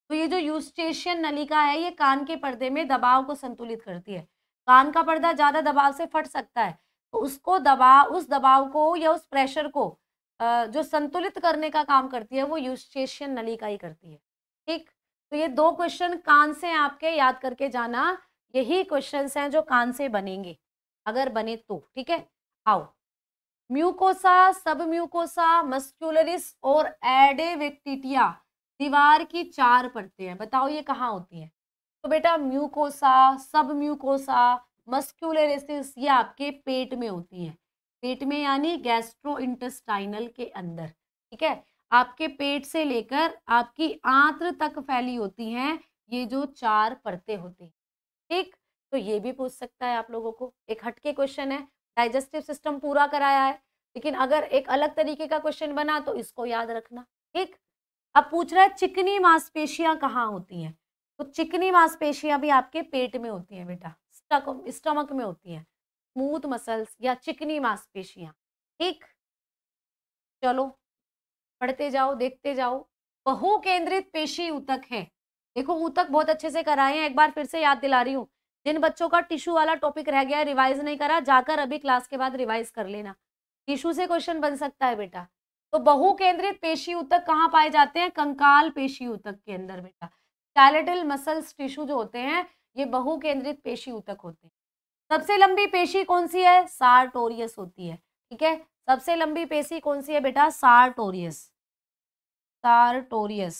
तो ये जो यूस्टेशियन नलिका है ये कान के पर्दे में दबाव को संतुलित करती है कान का पर्दा ज़्यादा दबाव से फट सकता है तो उसको दबाव उस दबाव को या उस प्रेशर को जो संतुलित करने का काम करती है वो यूस्टेशियन का ही करती है ठीक तो ये दो क्वेश्चन कान से आपके याद करके जाना यही क्वेश्चन हैं जो कान से बनेंगे अगर बने तो ठीक है आओ म्यूकोसा सब म्यूकोसा मस्क्यूलरिस और एडेवेक्टिटिया दीवार की चार परतें हैं बताओ ये कहाँ होती हैं तो बेटा म्यूकोसा सब म्यूकोसा मस्क्यूलरिस ये आपके पेट में होती हैं पेट में यानी गैस्ट्रो इंटेस्टाइनल के अंदर ठीक है आपके पेट से लेकर आपकी आंत्र तक फैली होती हैं ये जो चार परतें होती हैं ठीक तो ये भी पूछ सकता है आप लोगों को एक हटके क्वेश्चन है डाइजेस्टिव सिस्टम पूरा कराया है लेकिन अगर एक अलग तरीके का क्वेश्चन बना तो इसको याद रखना ठीक अब पूछ रहा है चिकनी मांसपेशियां कहाँ होती हैं तो चिकनी मांसपेशियां भी आपके पेट में होती हैं बेटा स्टमक में होती हैं स्मूथ मसल्स या चिकनी मांसपेशियां ठीक चलो पढ़ते जाओ देखते जाओ बहु केंद्रित पेशी ऊतक है देखो ऊतक बहुत अच्छे से कराए हैं एक बार फिर से याद दिला रही हूँ जिन बच्चों का टिश्यू वाला टॉपिक रह गया रिवाइज नहीं करा जाकर अभी क्लास के बाद रिवाइज कर लेना टिश्यू से क्वेश्चन बन सकता है बेटा तो बहु केंद्रित पेशी ऊतक कहाँ पाए जाते हैं कंकाल पेशी ऊतक के अंदर बेटा स्कैलेटल मसल्स टिश्यू जो होते हैं ये बहु केंद्रित पेशी ऊतक होते हैं सबसे लंबी पेशी कौन सी है सार्टोरियस होती है ठीक है सबसे लंबी पेशी कौन सी है बेटा सार्टोरियस सार्टोरियस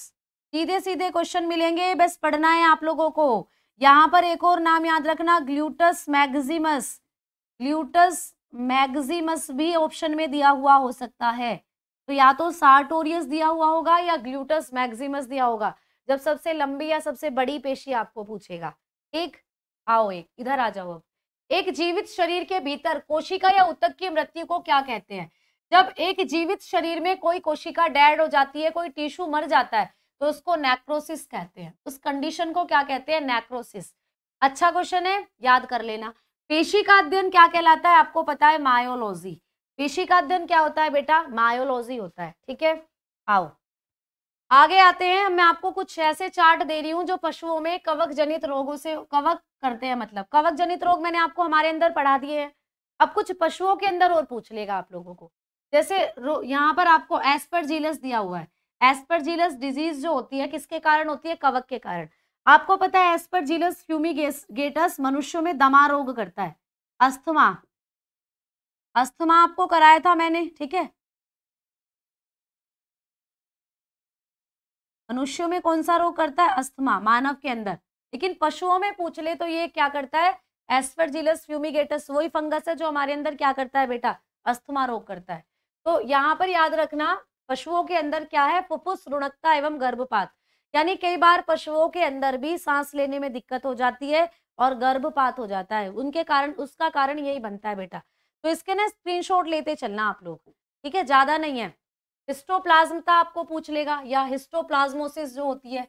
सीधे सीधे क्वेश्चन मिलेंगे बस पढ़ना है आप लोगों को यहाँ पर एक और नाम याद रखना ग्लूटस मैग्जिमस ग्लूटस मैग्जिमस भी ऑप्शन में दिया हुआ हो सकता है तो या तो सार्टोरियस दिया हुआ होगा या ग्लूटस मैग्जिमस दिया होगा जब सबसे लंबी या सबसे बड़ी पेशी आपको पूछेगा ठीक आओ एक इधर आ जाओ अब एक जीवित शरीर के भीतर कोशिका या उत्तक की मृत्यु को क्या कहते हैं जब एक जीवित शरीर में कोई कोशिका डेड हो जाती है कोई टिश्यू मर जाता है तो उसको नेक्रोसिस कहते हैं उस कंडीशन को क्या कहते हैं नेक्रोसिस अच्छा क्वेश्चन है याद कर लेना पेशी का अध्ययन क्या कहलाता है आपको पता है मायोलॉजी पेशी का अध्ययन क्या होता है बेटा मायोलॉजी होता है ठीक है आओ आगे आते हैं मैं आपको कुछ ऐसे चार्ट दे रही हूँ जो पशुओं में कवक जनित रोगों से कवक करते हैं मतलब कवक जनित रोग मैंने आपको हमारे अंदर पढ़ा दिए हैं अब कुछ पशुओं के अंदर और पूछ लेगा आप लोगों को जैसे यहाँ पर आपको जीलस दिया हुआ है जीलस डिजीज जो होती है किसके कारण होती है कवक के कारण आपको पता है एस्परजीलस फ्यूमिगेटस मनुष्यों में दमा रोग करता है अस्थमा अस्थमा आपको कराया था मैंने ठीक है मनुष्यों में कौन सा रोग करता है अस्थमा मानव के अंदर लेकिन पशुओं में पूछ ले तो ये क्या करता है एस्परजिलस फ्यूमिगेटस वही फंगस है जो हमारे अंदर क्या करता है बेटा अस्थमा रोग करता है तो यहाँ पर याद रखना पशुओं के अंदर क्या है फुफ्फुस रुणकता एवं गर्भपात यानी कई बार पशुओं के अंदर भी सांस लेने में दिक्कत हो जाती है और गर्भपात हो जाता है उनके कारण उसका कारण यही बनता है बेटा तो इसके ना स्क्रीनशॉट लेते चलना आप लोग ठीक है ज्यादा नहीं है हिस्टोप्लाज्म आपको पूछ लेगा या हिस्टोप्लाज्मोसिस जो होती है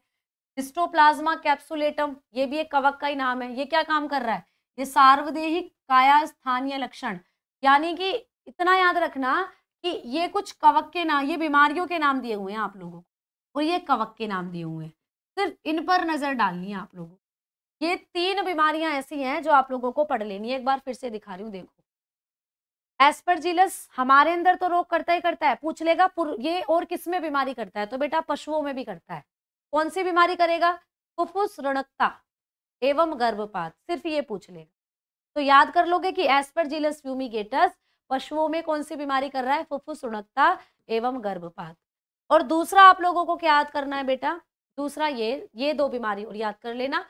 हिस्टोप्लाज्मा कैप्सुलेटम ये भी एक कवक का ही नाम है ये क्या काम कर रहा है ये सार्वदेही काया स्थानीय लक्षण यानी कि इतना याद रखना कि ये कुछ कवक के नाम ये बीमारियों के नाम दिए हुए हैं आप लोगों को और ये कवक के नाम दिए हुए हैं सिर्फ इन पर नज़र डालनी है आप लोगों ये तीन बीमारियां ऐसी हैं जो आप लोगों को पढ़ लेनी है एक बार फिर से दिखा रही हूँ देखो एस्परजिलस हमारे अंदर तो रोग करता ही करता है पूछ लेगा ये और किस में बीमारी करता है तो बेटा पशुओं में भी करता है कौन सी बीमारी करेगा फुफ्फुस रणकता एवं गर्भपात सिर्फ ये पूछ लेगा तो याद कर लोगे कि एस्परजिलस फ्यूमिगेटस पशुओं में कौन सी बीमारी कर रहा है फुफ्फुस रुणकता एवं गर्भपात और दूसरा आप लोगों को क्या याद करना है बेटा दूसरा ये ये दो बीमारी और याद कर लेना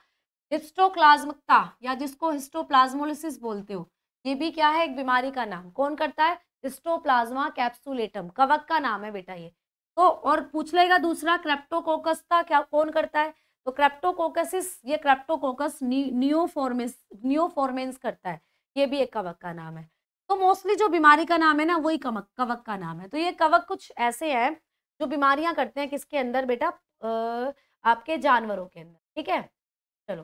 हिस्टोक्लाज्मकता या जिसको हिस्टोप्लाज्मोलिसिस बोलते हो ये भी क्या है एक बीमारी का नाम कौन करता है हिस्टोप्लाज्मा कैप्सुलेटम कवक का नाम है बेटा ये तो और पूछ लेगा दूसरा क्रेप्टोकोकस का क्या कौन करता है तो क्रेप्टोकोकसिस ये क्रेप्टोकोकस न्यूफॉर्मेस न्यूफॉर्मेंस करता है ये भी एक कवक का नाम है तो मोस्टली जो बीमारी का नाम है ना वही कवक कवक का नाम है तो ये कवक कुछ ऐसे हैं जो बीमारियां करते हैं किसके अंदर बेटा आपके जानवरों के अंदर ठीक है चलो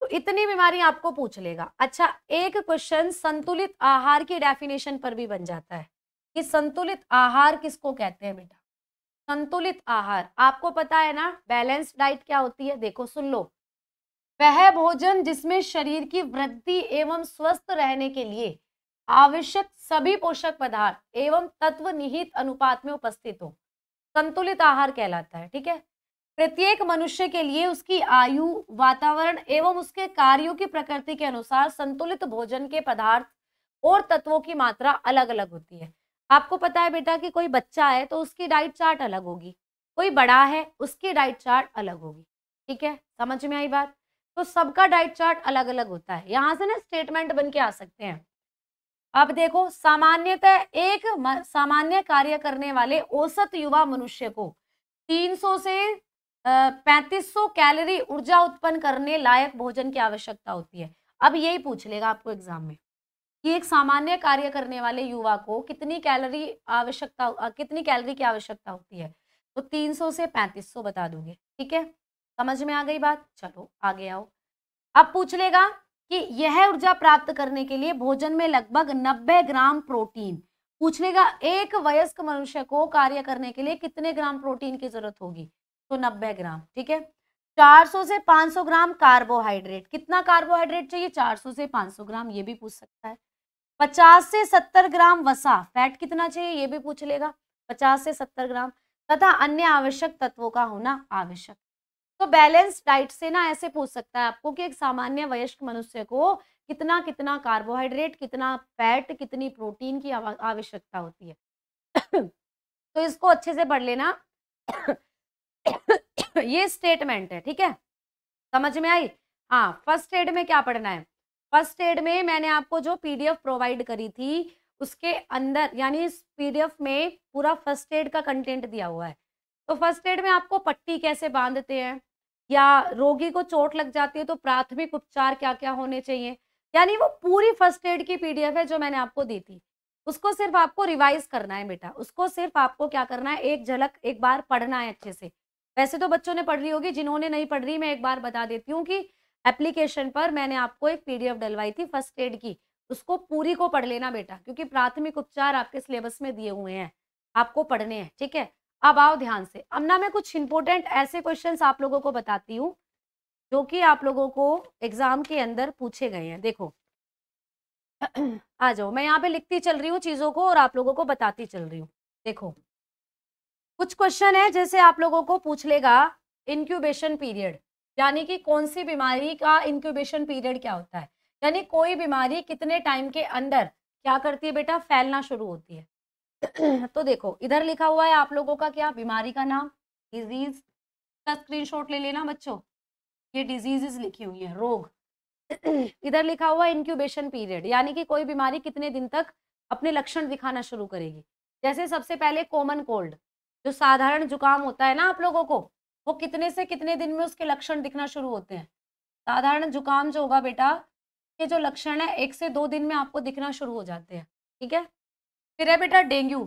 तो इतनी बीमारी आपको पूछ लेगा अच्छा एक क्वेश्चन संतुलित आहार की डेफिनेशन पर भी बन जाता है कि संतुलित आहार किसको कहते हैं बेटा संतुलित आहार आपको पता है ना बैलेंस डाइट क्या होती है देखो सुन लो वह भोजन जिसमें शरीर की वृद्धि एवं स्वस्थ रहने के लिए आवश्यक सभी पोषक पदार्थ एवं तत्व निहित अनुपात में उपस्थित हो संतुलित आहार कहलाता है ठीक है प्रत्येक मनुष्य के लिए उसकी आयु वातावरण एवं उसके कार्यों की प्रकृति के अनुसार संतुलित भोजन के पदार्थ और तत्वों की मात्रा अलग अलग होती है आपको पता है बेटा कि कोई बच्चा है तो उसकी डाइट चार्ट अलग होगी कोई बड़ा है उसकी डाइट चार्ट अलग होगी ठीक है समझ में आई बात तो सबका डाइट चार्ट अलग अलग होता है यहाँ से ना स्टेटमेंट बन के आ सकते हैं अब देखो सामान्यतः एक सामान्य कार्य करने वाले औसत युवा मनुष्य को 300 से पैंतीस सौ कैलोरी ऊर्जा उत्पन्न करने लायक भोजन की आवश्यकता होती है अब यही पूछ लेगा आपको एग्जाम में कि एक सामान्य कार्य करने वाले युवा को कितनी कैलोरी आवश्यकता कितनी कैलोरी की आवश्यकता होती है तो 300 से 3500 बता दोगे ठीक है समझ में आ गई बात चलो आगे आओ अब पूछ लेगा कि यह ऊर्जा प्राप्त करने के लिए भोजन में लगभग 90 ग्राम प्रोटीन पूछ लेगा एक वयस्क मनुष्य को कार्य करने के लिए कितने ग्राम प्रोटीन की जरूरत होगी तो 90 ग्राम ठीक है 400 से 500 ग्राम कार्बोहाइड्रेट कितना कार्बोहाइड्रेट चाहिए 400 से 500 ग्राम ये भी पूछ सकता है पचास से सत्तर ग्राम वसा फैट कितना चाहिए ये भी पूछ लेगा पचास से सत्तर ग्राम तथा अन्य आवश्यक तत्वों का होना आवश्यक तो बैलेंस डाइट से ना ऐसे पूछ सकता है आपको कि एक सामान्य वयस्क मनुष्य को कितना कितना कार्बोहाइड्रेट कितना फैट कितनी प्रोटीन की आवश्यकता होती है तो इसको अच्छे से पढ़ लेना ये स्टेटमेंट है ठीक है समझ में आई हाँ फर्स्ट एड में क्या पढ़ना है फर्स्ट एड में मैंने आपको जो पीडीएफ प्रोवाइड करी थी उसके अंदर यानी इस पीडीएफ में पूरा फर्स्ट एड का कंटेंट दिया हुआ है तो फर्स्ट एड में आपको पट्टी कैसे बांधते हैं या रोगी को चोट लग जाती है तो प्राथमिक उपचार क्या क्या होने चाहिए यानी वो पूरी फर्स्ट एड की पीडीएफ है जो मैंने आपको दी थी उसको सिर्फ आपको रिवाइज करना है बेटा उसको सिर्फ आपको क्या करना है एक झलक एक बार पढ़ना है अच्छे से वैसे तो बच्चों ने पढ़ रही होगी जिन्होंने नहीं पढ़ रही मैं एक बार बता देती हूँ कि एप्लीकेशन पर मैंने आपको एक पीडीएफ डलवाई थी फर्स्ट एड की उसको पूरी को पढ़ लेना बेटा क्योंकि प्राथमिक उपचार आपके सिलेबस में दिए हुए हैं आपको पढ़ने हैं ठीक है अब आओ ध्यान से अब ना मैं कुछ इंपॉर्टेंट ऐसे क्वेश्चंस आप लोगों को बताती हूँ जो कि आप लोगों को एग्जाम के अंदर पूछे गए हैं देखो आ जाओ मैं यहाँ पे लिखती चल रही हूँ चीज़ों को और आप लोगों को बताती चल रही हूँ देखो कुछ क्वेश्चन है जैसे आप लोगों को पूछ लेगा इनक्यूबेशन पीरियड यानी कि कौन सी बीमारी का इंक्यूबेशन पीरियड क्या होता है यानी कोई बीमारी कितने टाइम के अंदर क्या करती है बेटा फैलना शुरू होती है तो देखो इधर लिखा हुआ है आप लोगों का क्या बीमारी का नाम डिजीज का स्क्रीनशॉट ले लेना बच्चों ये डिजीजेस लिखी हुई है रोग इधर लिखा हुआ इंक्यूबेशन पीरियड यानी कि कोई बीमारी कितने दिन तक अपने लक्षण दिखाना शुरू करेगी जैसे सबसे पहले कॉमन कोल्ड जो साधारण जुकाम होता है ना आप लोगों को वो कितने से कितने दिन में उसके लक्षण दिखना शुरू होते हैं साधारण जुकाम जो होगा बेटा के जो लक्षण है एक से दो दिन में आपको दिखना शुरू हो जाते हैं ठीक है फिर है बेटा डेंगू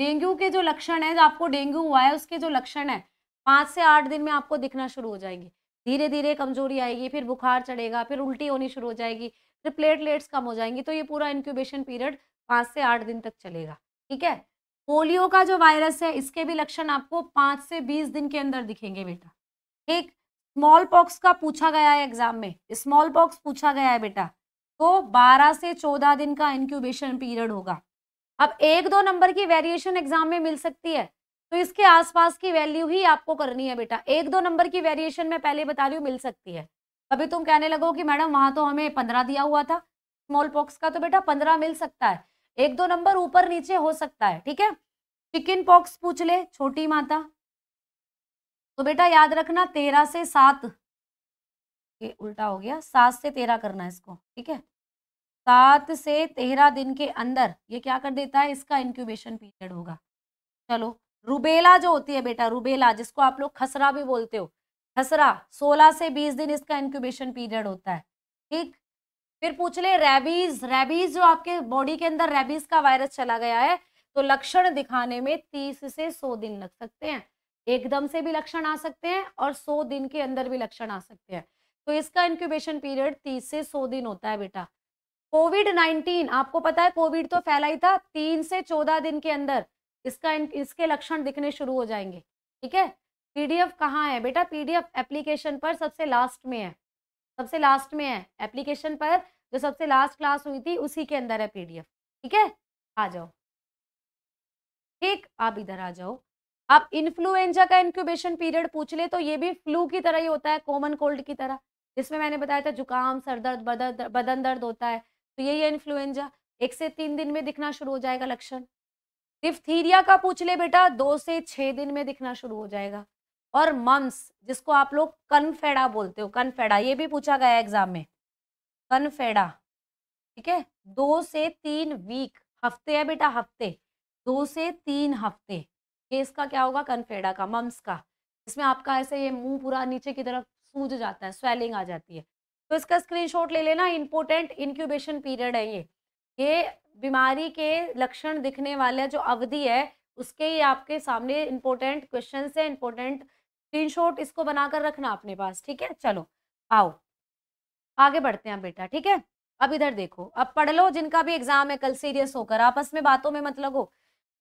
डेंगू के जो लक्षण है आपको डेंगू हुआ है उसके जो लक्षण है पाँच से आठ दिन में आपको दिखना शुरू हो जाएंगे धीरे धीरे कमजोरी आएगी फिर बुखार चढ़ेगा फिर उल्टी होनी शुरू हो जाएगी फिर प्लेटलेट्स कम हो जाएंगी तो ये पूरा इंक्यूबेशन पीरियड पाँच से आठ दिन तक चलेगा ठीक है पोलियो का जो वायरस है इसके भी लक्षण आपको पाँच से बीस दिन के अंदर दिखेंगे बेटा ठीक स्मॉल पॉक्स का पूछा गया है एग्जाम में स्मॉल पॉक्स पूछा गया है बेटा तो बारह से चौदह दिन का इंक्यूबेशन पीरियड होगा अब एक दो नंबर की वेरिएशन एग्जाम में मिल सकती है तो इसके आसपास की वैल्यू ही आपको करनी है बेटा एक दो नंबर की वेरिएशन में पहले बता रही हूँ मिल सकती है अभी तुम कहने लगो कि मैडम वहाँ तो हमें पंद्रह दिया हुआ था स्मॉल पॉक्स का तो बेटा पंद्रह मिल सकता है एक दो नंबर ऊपर नीचे हो सकता है ठीक है चिकन पॉक्स पूछ ले छोटी माता तो बेटा याद रखना तेरह से सात ये उल्टा हो गया सात से तेरह करना है इसको ठीक है सात से तेरह दिन के अंदर ये क्या कर देता है इसका इंक्यूबेशन पीरियड होगा चलो रुबेला जो होती है बेटा रुबेला जिसको आप लोग खसरा भी बोलते हो खसरा सोलह से बीस दिन इसका इंक्यूबेशन पीरियड होता है ठीक फिर पूछ ले रेबीज रेबीज जो आपके बॉडी के अंदर रेबीज का वायरस चला गया है तो लक्षण दिखाने में तीस से सौ दिन लग सकते हैं एकदम से भी लक्षण आ सकते हैं और सौ दिन के अंदर भी लक्षण आ सकते हैं तो इसका इंक्यूबेशन पीरियड तीस से सौ दिन होता है बेटा कोविड नाइन्टीन आपको पता है कोविड तो फैला ही था तीन से चौदह दिन के अंदर इसका इसके लक्षण दिखने शुरू हो जाएंगे ठीक है पीडीएफ कहाँ है बेटा पीडीएफ एप्लीकेशन पर सबसे लास्ट में है सबसे लास्ट में है एप्लीकेशन पर जो सबसे लास्ट क्लास हुई थी उसी के अंदर है पीडीएफ ठीक है आ जाओ ठीक आप इधर आ जाओ आप इन्फ्लुएंजा का इंक्यूबेशन पीरियड पूछ ले तो ये भी फ्लू की तरह ही होता है कॉमन कोल्ड की तरह जिसमें मैंने बताया था जुकाम सर दर्द बदन दर्द होता है तो यही है इन्फ्लुएंजा एक से तीन दिन में दिखना शुरू हो जाएगा लक्षण डिफ्थीरिया का पूछ ले बेटा दो से छः दिन में दिखना शुरू हो जाएगा और मम्स जिसको आप लोग कनफेडा बोलते हो कनफेडा ये भी पूछा गया एग्जाम में कनफेडा ठीक है दो से तीन वीक हफ्ते है बेटा हफ्ते दो से तीन हफ्ते ये इसका क्या होगा कनफेडा का मम्स का इसमें आपका ऐसे ये मुंह पूरा नीचे की तरफ सूज जाता है स्वेलिंग आ जाती है तो इसका स्क्रीनशॉट ले लेना इंपोर्टेंट इंक्यूबेशन पीरियड है ये ये बीमारी के लक्षण दिखने वाले जो अवधि है उसके ही आपके सामने इंपोर्टेंट क्वेश्चन है इंपोर्टेंट स्क्रीनशॉट इसको बनाकर रखना अपने पास ठीक है चलो आओ आगे बढ़ते हैं बेटा ठीक है अब इधर देखो अब पढ़ लो जिनका भी एग्जाम है कल सीरियस होकर आपस में बातों में मत लगो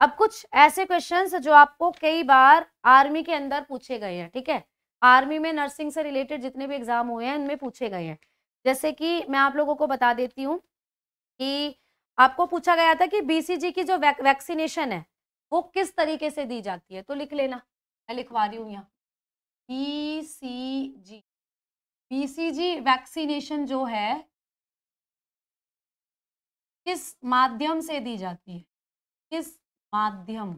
अब कुछ ऐसे क्वेश्चंस जो आपको कई बार आर्मी के अंदर पूछे गए हैं ठीक है आर्मी में नर्सिंग से रिलेटेड जितने भी एग्जाम हुए हैं इनमें पूछे गए हैं जैसे कि मैं आप लोगों को बता देती हूँ कि आपको पूछा गया था कि बीसीजी की जो वैक्सीनेशन है वो किस तरीके से दी जाती है तो लिख लेना मैं लिखवा रही हूँ यहाँ बीसीजी बीसीजी वैक्सीनेशन जो है किस माध्यम से दी जाती है किस माध्यम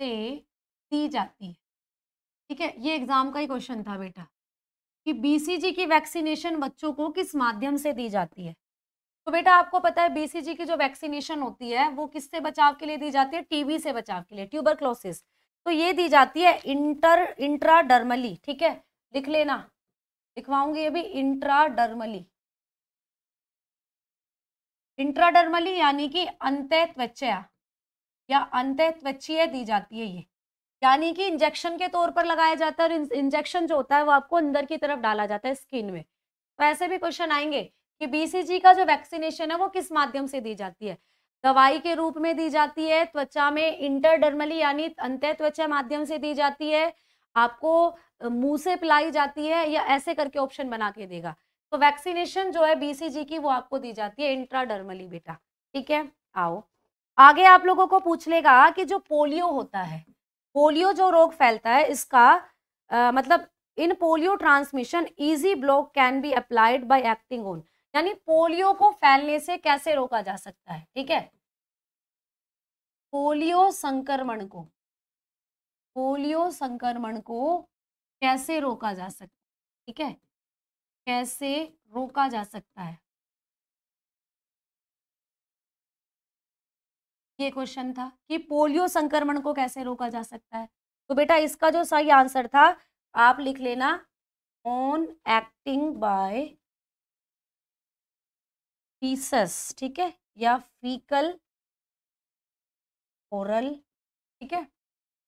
से दी जाती है ठीक है ये एग्जाम का ही क्वेश्चन था बेटा कि बीसीजी की वैक्सीनेशन बच्चों को किस माध्यम से दी जाती है तो बेटा आपको पता है बीसीजी की जो वैक्सीनेशन होती है वो किससे बचाव के लिए दी जाती है टीबी से बचाव के लिए ट्यूबरक्लोसिस तो ये दी जाती है इंटर इंट्राडर्मली ठीक है लिख लेना लिखवाऊंगी अभी इंट्राडर्मली इंट्राडर्मली यानी कि अंत त्वचया या अंत त्वचीय दी जाती है ये यानी कि इंजेक्शन के तौर पर लगाया जाता है और इंजेक्शन जो होता है वो आपको अंदर की तरफ डाला जाता है स्किन में तो ऐसे भी क्वेश्चन आएंगे कि बीसीजी का जो वैक्सीनेशन है वो किस माध्यम से दी जाती है दवाई के रूप में दी जाती है त्वचा में इंटरडर्मली यानी अंत त्वचा माध्यम से दी जाती है आपको मुंह से पिलाई जाती है या ऐसे करके ऑप्शन बना के देगा तो वैक्सीनेशन जो है बीसीजी की वो आपको दी जाती है इंट्राडर्मली बेटा ठीक है आओ आगे आप लोगों को पूछ लेगा कि जो पोलियो होता है पोलियो जो रोग फैलता है इसका आ, मतलब in polio transmission easy block can be applied by acting on यानी पोलियो को फैलने से कैसे रोका जा सकता है ठीक है पोलियो संक्रमण को पोलियो संक्रमण को कैसे रोका जा सकता है ठीक है कैसे रोका जा सकता है ये क्वेश्चन था कि पोलियो संक्रमण को कैसे रोका जा सकता है तो बेटा इसका जो सही आंसर था आप लिख लेना ऑन एक्टिंग बाय फीसस ठीक है या फीकल ओरल ठीक है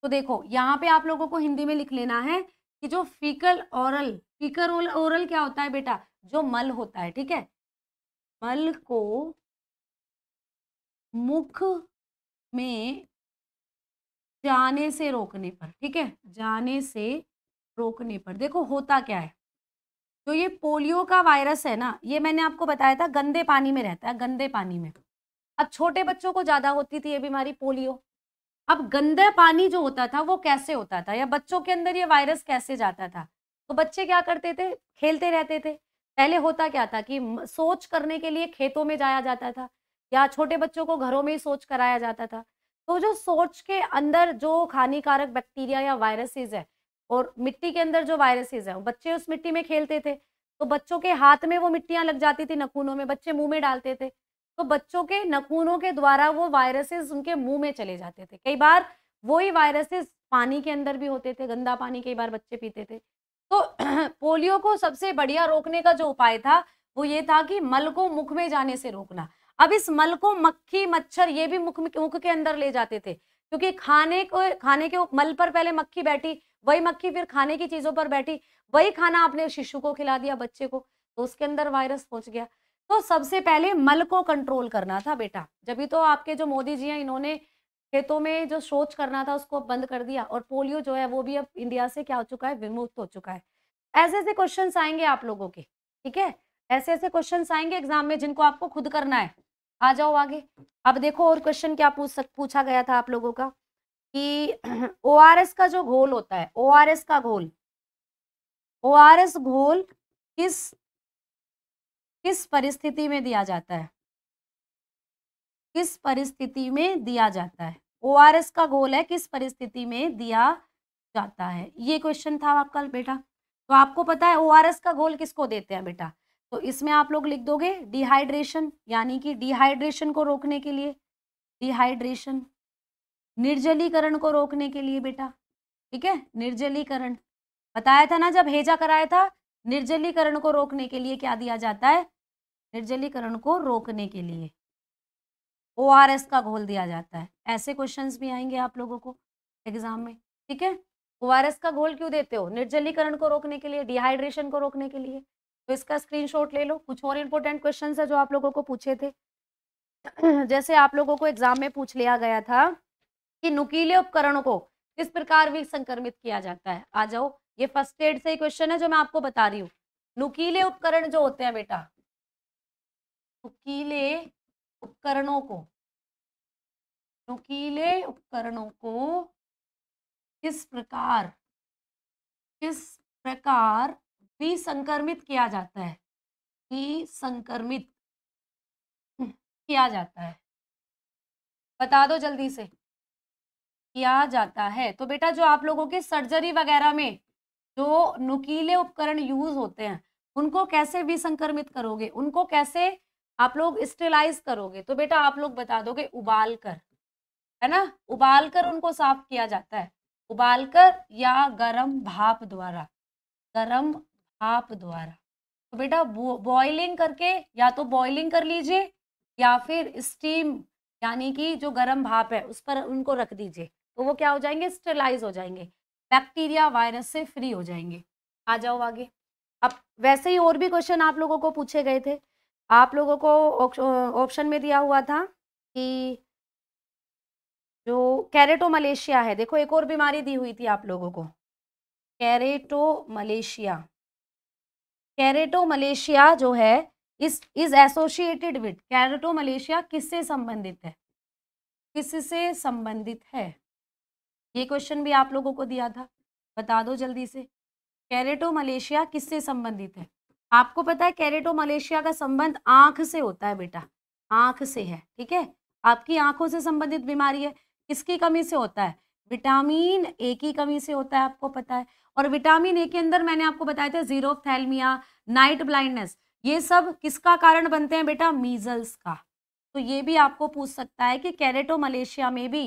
तो देखो यहाँ पे आप लोगों को हिंदी में लिख लेना है कि जो फीकल ओरल फीकर ओरल क्या होता है बेटा जो मल होता है ठीक है मल को मुख में जाने से रोकने पर ठीक है जाने से रोकने पर देखो होता क्या है जो ये पोलियो का वायरस है ना ये मैंने आपको बताया था गंदे पानी में रहता है गंदे पानी में अब छोटे बच्चों को ज़्यादा होती थी ये बीमारी पोलियो अब गंदा पानी जो होता था वो कैसे होता था या बच्चों के अंदर ये वायरस कैसे जाता था तो बच्चे क्या करते थे खेलते रहते थे पहले होता क्या था कि सोच करने के लिए खेतों में जाया जाता था या छोटे बच्चों को घरों में ही सोच कराया जाता था तो जो सोच के अंदर जो हानिकारक बैक्टीरिया या वायरसेस है और मिट्टी के अंदर जो वायरसेस है बच्चे उस मिट्टी में खेलते थे तो बच्चों के हाथ में वो मिट्टियाँ लग जाती थी नखूनों में बच्चे मुंह में डालते थे तो बच्चों के नखूनों के द्वारा वो वायरसेस उनके मुंह में चले जाते थे कई बार वही वायरसेस पानी के अंदर भी होते थे गंदा पानी कई बार बच्चे पीते थे तो पोलियो को सबसे बढ़िया रोकने का जो उपाय था वो ये था कि मल को मुख में जाने से रोकना अब इस मल को मक्खी मच्छर ये भी मुख मुख के अंदर ले जाते थे क्योंकि खाने को खाने के मल पर पहले मक्खी बैठी वही मक्खी फिर खाने की चीज़ों पर बैठी वही खाना आपने शिशु को खिला दिया बच्चे को तो उसके अंदर वायरस पहुंच गया तो सबसे पहले मल को कंट्रोल करना था बेटा जब तो आपके जो मोदी जी हैं इन्होंने खेतों में जो शोच करना था उसको बंद कर दिया और पोलियो जो है वो भी अब इंडिया से क्या हो चुका है विमुक्त हो चुका है ऐसे ऐसे क्वेश्चन आएंगे आप लोगों के ठीक है ऐसे ऐसे क्वेश्चन आएंगे एग्जाम में जिनको आपको खुद करना है आ जाओ आगे अब देखो और क्वेश्चन क्या पूछ सक पूछा गया था आप लोगों का कि ओ का जो घोल होता है ओ का घोल ओ घोल किस किस परिस्थिति में दिया जाता है किस परिस्थिति में दिया जाता है ओ का घोल है किस परिस्थिति में दिया जाता है ये क्वेश्चन था आपका बेटा तो आपको पता है ओ का घोल किसको देते हैं बेटा तो इसमें आप लोग लिख दोगे डिहाइड्रेशन यानी कि डिहाइड्रेशन को रोकने के लिए डिहाइड्रेशन निर्जलीकरण को रोकने के लिए बेटा ठीक है निर्जलीकरण बताया था ना जब हेजा कराया था निर्जलीकरण को रोकने के लिए क्या दिया जाता है निर्जलीकरण को रोकने के लिए ओ आर एस का घोल दिया जाता है ऐसे क्वेश्चंस भी आएंगे आप लोगों को एग्जाम में ठीक है ओ आर एस का घोल क्यों देते हो निर्जलीकरण को रोकने के लिए डिहाइड्रेशन को रोकने के लिए तो इसका शॉट ले लो कुछ और इम्पोर्टेंट क्वेश्चन है जो आप लोगों को पूछे थे जैसे आप लोगों को एग्जाम में पूछ लिया गया था कि नुकीले उपकरणों को किस प्रकार भी संक्रमित किया जाता है आ जाओ ये फर्स्ट एड से ही क्वेश्चन है जो मैं आपको बता रही हूँ नुकीले उपकरण जो होते हैं बेटा नुकीले उपकरणों को नुकीले उपकरणों को किस प्रकार किस प्रकार भी संक्रमित किया जाता है भी संक्रमित किया जाता है बता दो जल्दी से किया जाता है तो बेटा जो आप लोगों की सर्जरी वगैरह में जो नुकीले उपकरण यूज होते हैं उनको कैसे विसंक्रमित करोगे उनको कैसे आप लोग स्टेलाइज करोगे तो बेटा आप लोग बता दोगे उबाल कर है ना उबाल कर उनको साफ किया जाता है उबाल कर या गरम भाप द्वारा गरम भाप द्वारा तो बेटा बॉइलिंग करके या तो बॉइलिंग कर लीजिए या फिर स्टीम यानी कि जो गरम भाप है उस पर उनको रख दीजिए तो वो क्या हो जाएंगे स्टेलाइज हो जाएंगे बैक्टीरिया वायरस से फ्री हो जाएंगे आ जाओ आगे अब वैसे ही और भी क्वेश्चन आप लोगों को पूछे गए थे आप लोगों को ऑप्शन में दिया हुआ था कि जो कैरेटो मलेशिया है देखो एक और बीमारी दी हुई थी आप लोगों को कैरेटो मलेशिया कैरेटो मलेशिया जो है इस is associated with keratomalacia किससे संबंधित है किससे संबंधित है ये क्वेश्चन भी आप लोगों को दिया था बता दो जल्दी से कैरेटो मलेशिया किससे संबंधित है आपको पता है कैरेटो मलेशिया का संबंध आंख से होता है बेटा आंख से है ठीक है आपकी आंखों से संबंधित बीमारी है किसकी कमी से होता है विटामिन ए की कमी से होता है आपको पता है और विटामिन ए के अंदर मैंने आपको बताया था जीरो थैलमिया नाइट ब्लाइंडनेस ये सब किसका कारण बनते हैं बेटा मीजल्स का तो ये भी आपको पूछ सकता है कि कैरेटो मलेशिया में भी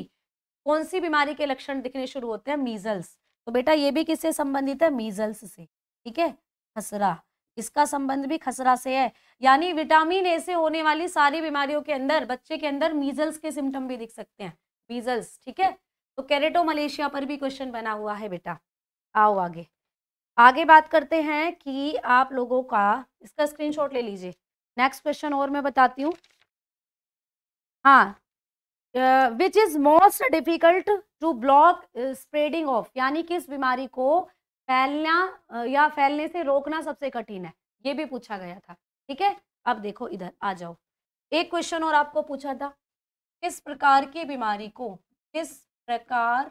कौन सी बीमारी के लक्षण दिखने शुरू होते हैं मीजल्स तो बेटा ये भी किससे संबंधित है मीजल्स से ठीक है खसरा इसका संबंध भी खसरा से है यानी विटामिन ए से होने वाली सारी बीमारियों के अंदर बच्चे के अंदर मीजल्स के सिम्टम भी दिख सकते हैं मीजल्स ठीक है तो कैरेटो मलेशिया पर भी क्वेश्चन बना हुआ है बेटा आओ आगे आगे बात करते हैं कि आप लोगों का इसका स्क्रीनशॉट ले लीजिए नेक्स्ट क्वेश्चन और मैं बताती हूँ हाँ which is most difficult to block spreading of यानी कि इस बीमारी को फैलना uh, या फैलने से रोकना सबसे कठिन है ये भी पूछा गया था ठीक है अब देखो इधर आ जाओ एक क्वेश्चन और आपको पूछा था किस प्रकार की बीमारी को किस प्रकार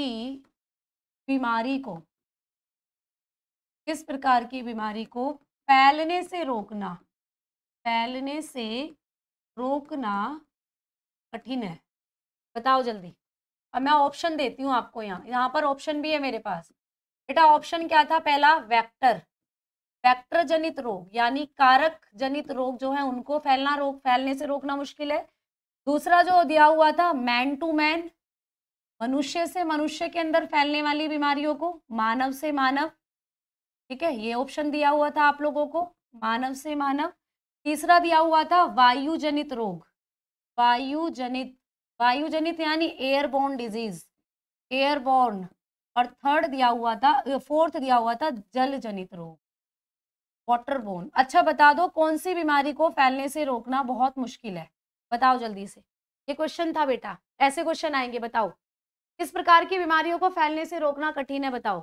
की बीमारी को किस प्रकार की बीमारी को फैलने से रोकना फैलने से रोकना कठिन है बताओ जल्दी अब मैं ऑप्शन देती हूँ आपको यहाँ यहाँ पर ऑप्शन भी है मेरे पास बेटा ऑप्शन क्या था पहला वेक्टर वेक्टर जनित रोग यानी कारक जनित रोग जो है उनको फैलना रोग फैलने से रोकना मुश्किल है दूसरा जो दिया हुआ था मैन टू मैन मनुष्य से मनुष्य के अंदर फैलने वाली बीमारियों को मानव से मानव ठीक है ये ऑप्शन दिया हुआ था आप लोगों को मानव से मानव तीसरा दिया हुआ था वायु जनित रोग वायुजनित वायुजनित यानी एयरबोर्न डिजीज एयरबोर्न और थर्ड दिया हुआ था फोर्थ दिया हुआ था जल जनित रोग वाटर बोन अच्छा बता दो कौन सी बीमारी को फैलने से रोकना बहुत मुश्किल है बताओ जल्दी से ये क्वेश्चन था बेटा ऐसे क्वेश्चन आएंगे बताओ किस प्रकार की बीमारियों को फैलने से रोकना कठिन है बताओ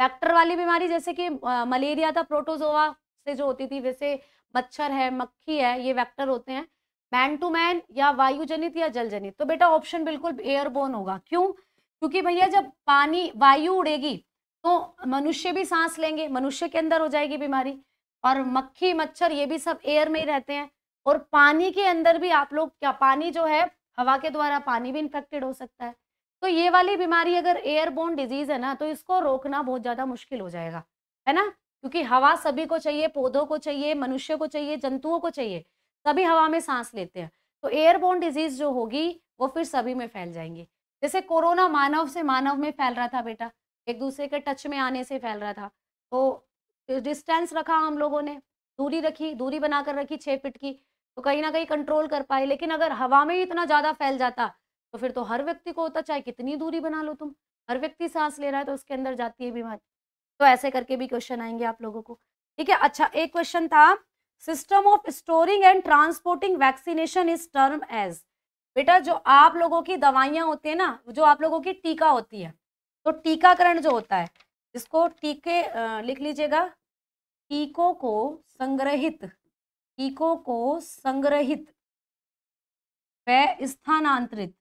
वेक्टर वाली बीमारी जैसे कि मलेरिया था प्रोटोजोआ से जो होती थी वैसे मच्छर है मक्खी है ये वैक्टर होते हैं मैन टू मैन या वायु जनित या जल जनित तो बेटा ऑप्शन बिल्कुल एयरबोन होगा क्यों क्योंकि भैया जब पानी वायु उड़ेगी तो मनुष्य भी सांस लेंगे मनुष्य के अंदर हो जाएगी बीमारी और मक्खी मच्छर ये भी सब एयर में ही रहते हैं और पानी के अंदर भी आप लोग क्या पानी जो है हवा के द्वारा पानी भी इन्फेक्टेड हो सकता है तो ये वाली बीमारी अगर एयरबोन डिजीज है ना तो इसको रोकना बहुत ज्यादा मुश्किल हो जाएगा है ना क्योंकि हवा सभी को चाहिए पौधों को चाहिए मनुष्य को चाहिए जंतुओं को चाहिए सभी हवा में सांस लेते हैं तो एयरबोन डिजीज जो होगी वो फिर सभी में फैल जाएंगी जैसे कोरोना मानव से मानव में फैल रहा था बेटा एक दूसरे के टच में आने से फैल रहा था तो डिस्टेंस रखा हम लोगों ने दूरी रखी दूरी बनाकर रखी छः फिट की तो कहीं ना कहीं कंट्रोल कर पाए लेकिन अगर हवा में ही इतना ज़्यादा फैल जाता तो फिर तो हर व्यक्ति को होता चाहे कितनी दूरी बना लो तुम हर व्यक्ति सांस ले रहा है तो उसके अंदर जाती है बीमारी तो ऐसे करके भी क्वेश्चन आएंगे आप लोगों को ठीक है अच्छा एक क्वेश्चन था system of storing and transporting vaccination is term as बेटा जो आप लोगों की दवाइयाँ होती है ना जो आप लोगों की टीका होती है तो टीकाकरण जो होता है इसको टीके लिख लीजिएगा टीकों को संग्रहित टीकों को संग्रहित व स्थानांतरित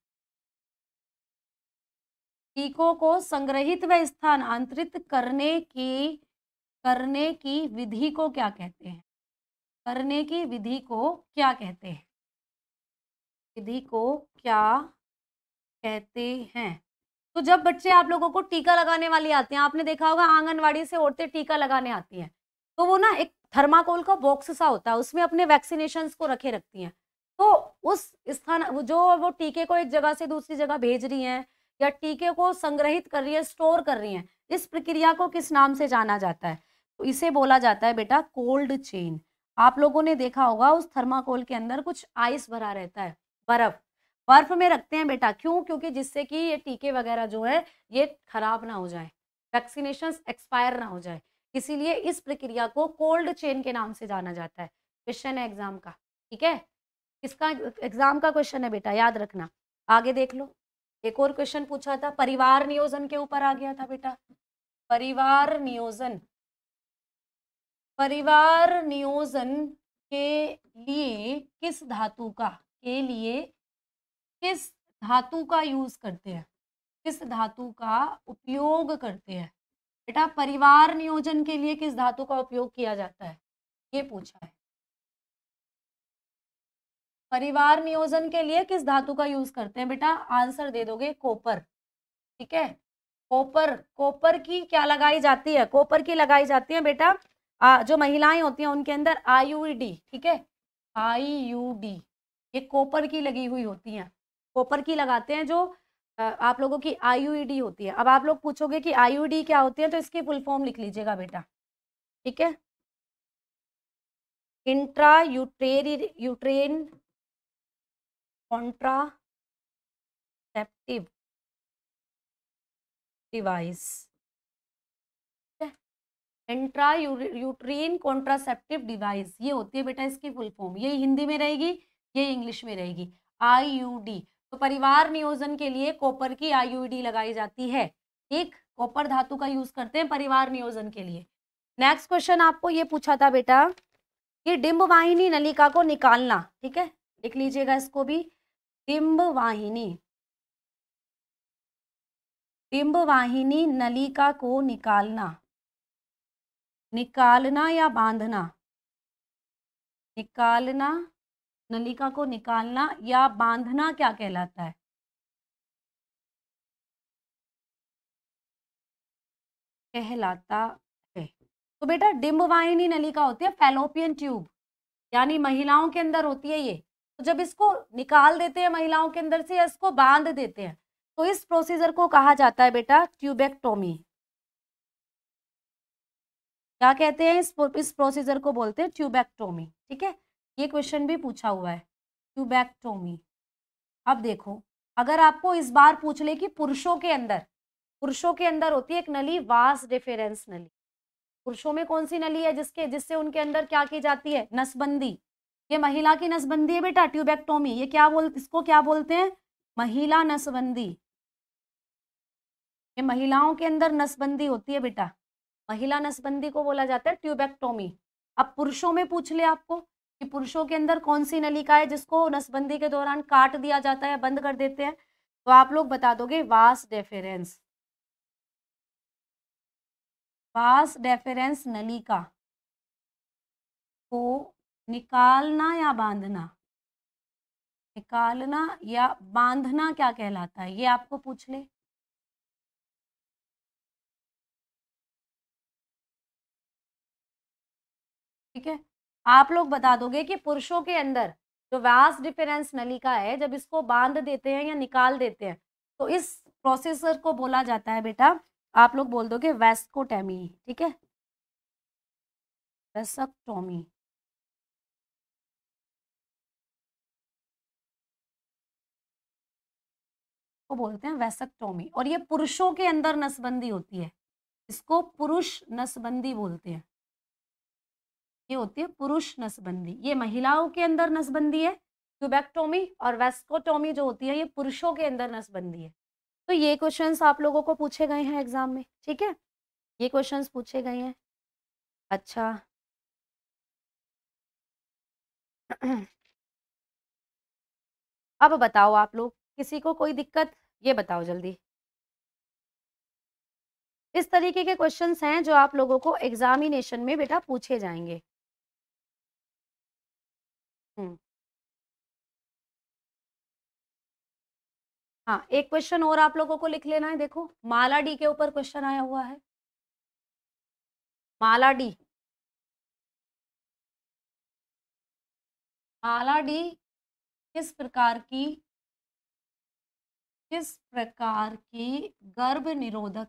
टीकों को संग्रहित व स्थानांतरित करने की करने की विधि को क्या कहते हैं करने की विधि को क्या कहते हैं विधि को क्या कहते हैं तो जब बच्चे आप लोगों को टीका लगाने वाली आते हैं आपने देखा होगा आंगनवाड़ी से औरतें टीका लगाने आती हैं तो वो ना एक थर्माकोल का बॉक्स सा होता है उसमें अपने वैक्सीनेशन को रखे रखती हैं तो उस स्थान जो वो टीके को एक जगह से दूसरी जगह भेज रही हैं या टीके को संग्रहित कर रही है स्टोर कर रही हैं इस प्रक्रिया को किस नाम से जाना जाता है तो इसे बोला जाता है बेटा कोल्ड चेन आप लोगों ने देखा होगा उस थर्माकोल के अंदर कुछ आइस भरा रहता है बर्फ बर्फ में रखते हैं बेटा क्यों क्योंकि जिससे कि ये टीके वगैरह जो है ये खराब ना हो जाए वैक्सीनेशन एक्सपायर ना हो जाए इसीलिए इस प्रक्रिया को कोल्ड चेन के नाम से जाना जाता है क्वेश्चन है एग्जाम का ठीक है इसका एग्जाम का क्वेश्चन है बेटा याद रखना आगे देख लो एक और क्वेश्चन पूछा था परिवार नियोजन के ऊपर आ गया था बेटा परिवार नियोजन परिवार नियोजन के लिए किस धातु का के लिए किस धातु का यूज करते हैं किस धातु का उपयोग करते हैं बेटा परिवार नियोजन के लिए किस धातु का उपयोग किया जाता है ये पूछा है परिवार नियोजन के लिए किस धातु का यूज करते हैं बेटा आंसर दे दोगे कोपर ठीक है कोपर कोपर की क्या लगाई जाती है कोपर की लगाई जाती है बेटा जो महिलाएं होती हैं उनके अंदर आईयूडी ठीक है आईयूडी ये कोपर की लगी हुई होती हैं कॉपर की लगाते हैं जो आप लोगों की आईयूडी होती है अब आप लोग पूछोगे कि आईयूडी क्या होती है तो इसकी फुल फॉर्म लिख लीजिएगा बेटा ठीक है intra uterine uterine septive device intra uterine contraceptive device ये होती है बेटा इसकी फुल फॉर्म ये हिंदी में रहेगी ये इंग्लिश में रहेगी आई तो परिवार नियोजन के लिए कॉपर की आई लगाई जाती है ठीक कॉपर धातु का यूज करते हैं परिवार नियोजन के लिए नेक्स्ट क्वेश्चन आपको ये पूछा था बेटा कि डिम्ब वाहिनी नलिका को निकालना ठीक है लिख लीजिएगा इसको भी डिम्ब वाहिनी डिम्ब वाहिनी नलिका को निकालना निकालना या बांधना निकालना नलिका को निकालना या बांधना क्या कहलाता है कहलाता है तो बेटा डिम्बवाहिनी नलिका होती है फेलोपियन ट्यूब यानी महिलाओं के अंदर होती है ये तो जब इसको निकाल देते हैं महिलाओं के अंदर से या इसको बांध देते हैं तो इस प्रोसीजर को कहा जाता है बेटा ट्यूबेक्टोमी क्या कहते हैं इस इस प्रोसीजर को बोलते हैं ट्यूबेक्टोमी ठीक है ये क्वेश्चन भी पूछा हुआ है ट्यूबेक्टोमी अब देखो अगर आपको इस बार पूछ ले कि पुरुषों के अंदर पुरुषों के अंदर होती है एक नली वास डिफेरेंस नली पुरुषों में कौन सी नली है जिसके जिससे उनके अंदर क्या की जाती है नसबंदी ये महिला की नसबंदी है बेटा ट्यूबेक्टोमी ये क्या बोल इसको क्या बोलते हैं महिला नसबंदी ये महिलाओं के अंदर नसबंदी होती है बेटा महिला नसबंदी को बोला जाता है ट्यूबेक्टोमी अब पुरुषों में पूछ ले आपको कि पुरुषों के अंदर कौन सी नलिका है जिसको नसबंदी के दौरान काट दिया जाता है बंद कर देते हैं तो आप लोग बता दोगे वास डेफेरेंस वास डेफेरेंस नलिका को निकालना या बांधना निकालना या बांधना क्या कहलाता है ये आपको पूछ ले ठीक है आप लोग बता दोगे कि पुरुषों के अंदर जो व्यास डिफरेंस नलिका है जब इसको बांध देते हैं या निकाल देते हैं तो इस प्रोसेसर को बोला जाता है बेटा आप लोग बोल दोगे वेस्कोटेमी ठीक है वेसकटोमी को बोलते हैं वेसकटोमी और ये पुरुषों के अंदर नसबंदी होती है इसको पुरुष नसबंदी बोलते हैं ये होती है पुरुष नसबंदी ये महिलाओं के अंदर नसबंदी है क्यूबेक्टोमी और वेस्कोटोमी जो होती है ये पुरुषों के अंदर नसबंदी है तो ये क्वेश्चंस आप लोगों को पूछे गए हैं एग्जाम में ठीक है ये क्वेश्चंस पूछे गए हैं अच्छा अब बताओ आप लोग किसी को कोई दिक्कत ये बताओ जल्दी इस तरीके के क्वेश्चंस हैं जो आप लोगों को एग्जामिनेशन में बेटा पूछे जाएंगे हम्म। हाँ एक क्वेश्चन और आप लोगों को लिख लेना है देखो माला डी के ऊपर क्वेश्चन आया हुआ है माला डी माला डी किस प्रकार की किस प्रकार की गर्भ निरोधक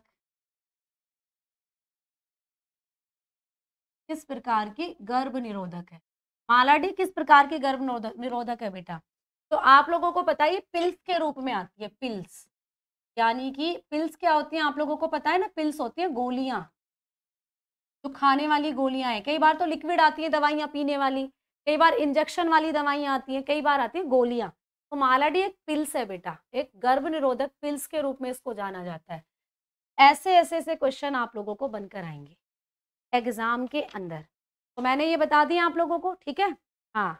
किस प्रकार की गर्भ निरोधक है माला डी किस प्रकार के गर्भ निरोधक है बेटा तो आप लोगों को पता है पिल्स के रूप में आती है पिल्स यानी कि पिल्स क्या होती हैं आप लोगों को पता है ना पिल्स होती हैं गोलियां जो खाने वाली गोलियां हैं कई बार तो लिक्विड आती है दवाइयां पीने वाली कई बार इंजेक्शन वाली दवाइयां आती हैं कई बार आती हैं गोलियां तो मालाडी एक पिल्स है बेटा एक गर्भ निरोधक पिल्स के रूप में इसको जाना जाता है ऐसे ऐसे ऐसे क्वेश्चन आप लोगों को बनकर आएंगे एग्जाम के अंदर तो मैंने ये बता दिया आप लोगों को ठीक है हाँ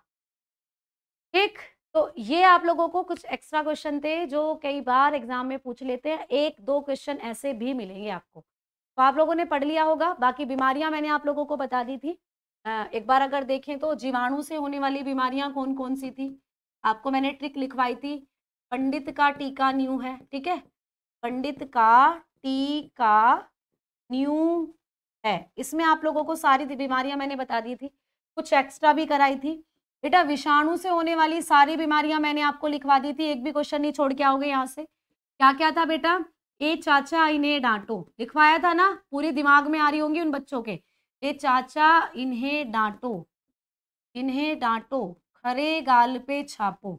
ठीक तो ये आप लोगों को कुछ एक्स्ट्रा क्वेश्चन थे जो कई बार एग्जाम में पूछ लेते हैं एक दो क्वेश्चन ऐसे भी मिलेंगे आपको तो आप लोगों ने पढ़ लिया होगा बाकी बीमारियां मैंने आप लोगों को बता दी थी एक बार अगर देखें तो जीवाणु से होने वाली बीमारियां कौन कौन सी थी आपको मैंने ट्रिक लिखवाई थी पंडित का टीका न्यू है ठीक है पंडित का टीका न्यू है इसमें आप लोगों को सारी बीमारियां मैंने बता दी थी कुछ एक्स्ट्रा भी कराई थी बेटा विषाणु से होने वाली सारी बीमारियां मैंने आपको लिखवा दी थी एक भी क्वेश्चन नहीं छोड़ के आओगे यहाँ से क्या क्या था बेटा ए चाचा इन्हें डांटो लिखवाया था ना पूरी दिमाग में आ रही होंगी उन बच्चों के ए चाचा इन्हें डांटो इन्हें डांटो खरे गाल पे छापो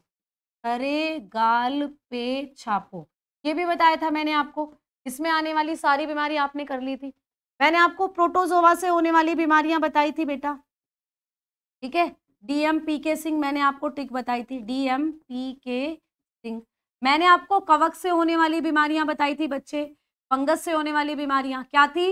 खरे गाल पे छापो ये भी बताया था मैंने आपको इसमें आने वाली सारी बीमारी आपने कर ली थी मैंने आपको प्रोटोजोवा से होने वाली बीमारियां बताई थी बेटा ठीक है डीएम पी के सिंह मैंने आपको टिक बताई थी डी एम पी के सिंह मैंने आपको कवक से होने वाली बीमारियां बताई थी बच्चे फंगस से होने वाली बीमारियां क्या थी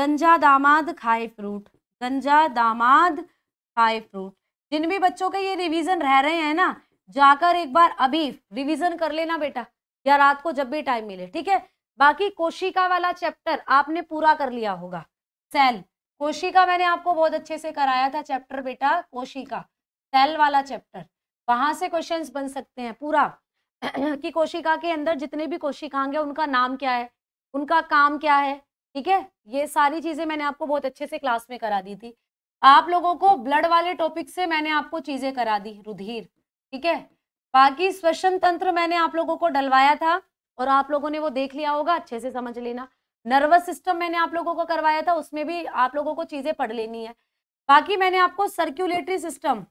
गंजा दामाद खाए फ्रूट गंजा दामाद खाए फ्रूट जिन भी बच्चों के ये रिवीजन रह रहे हैं ना जाकर एक बार अभी रिवीजन कर लेना बेटा या रात को जब भी टाइम मिले ठीक है बाकी कोशिका वाला चैप्टर आपने पूरा कर लिया होगा सेल कोशिका मैंने आपको बहुत अच्छे से कराया था चैप्टर बेटा कोशिका सेल वाला चैप्टर वहां से क्वेश्चंस बन सकते हैं पूरा कि कोशिका के अंदर जितने भी कोशिकांग है उनका नाम क्या है उनका काम क्या है ठीक है ये सारी चीजें मैंने आपको बहुत अच्छे से क्लास में करा दी थी आप लोगों को ब्लड वाले टॉपिक से मैंने आपको चीजें करा दी रुधिर ठीक है बाकी श्वसन तंत्र मैंने आप लोगों को डलवाया था और आप लोगों ने वो देख लिया होगा अच्छे से समझ लेना नर्वस सिस्टम मैंने आप लोगों को करवाया था उसमें भी आप लोगों को चीज़ें पढ़ लेनी है बाकी मैंने आपको सर्क्यूलेटरी सिस्टम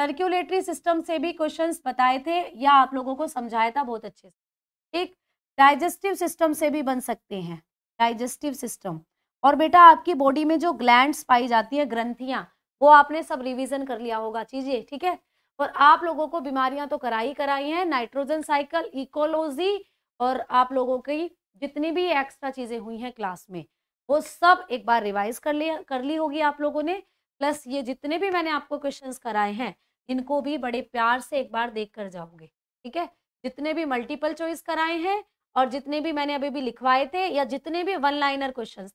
सर्क्यूलेटरी सिस्टम से भी क्वेश्चन बताए थे या आप लोगों को समझाया था बहुत अच्छे से ठीक डाइजेस्टिव सिस्टम से भी बन सकते हैं डाइजेस्टिव सिस्टम और बेटा आपकी बॉडी में जो ग्लैंड्स पाई जाती है ग्रंथियां वो आपने सब रिवीजन कर लिया होगा चीजें ठीक है और आप लोगों को बीमारियां तो कराई कराई हैं नाइट्रोजन साइकिल इकोलॉजी और आप लोगों की जितनी भी एक्स्ट्रा चीज़ें हुई हैं क्लास में वो सब एक बार रिवाइज कर लिया कर ली होगी आप लोगों ने प्लस ये जितने भी मैंने आपको क्वेश्चन कराए हैं इनको भी बड़े प्यार से एक बार देख कर जाओगे ठीक है जितने भी मल्टीपल चॉइस कराए हैं और जितने भी मैंने अभी भी लिखवाए थे या जितने भी वन लाइनर क्वेश्चन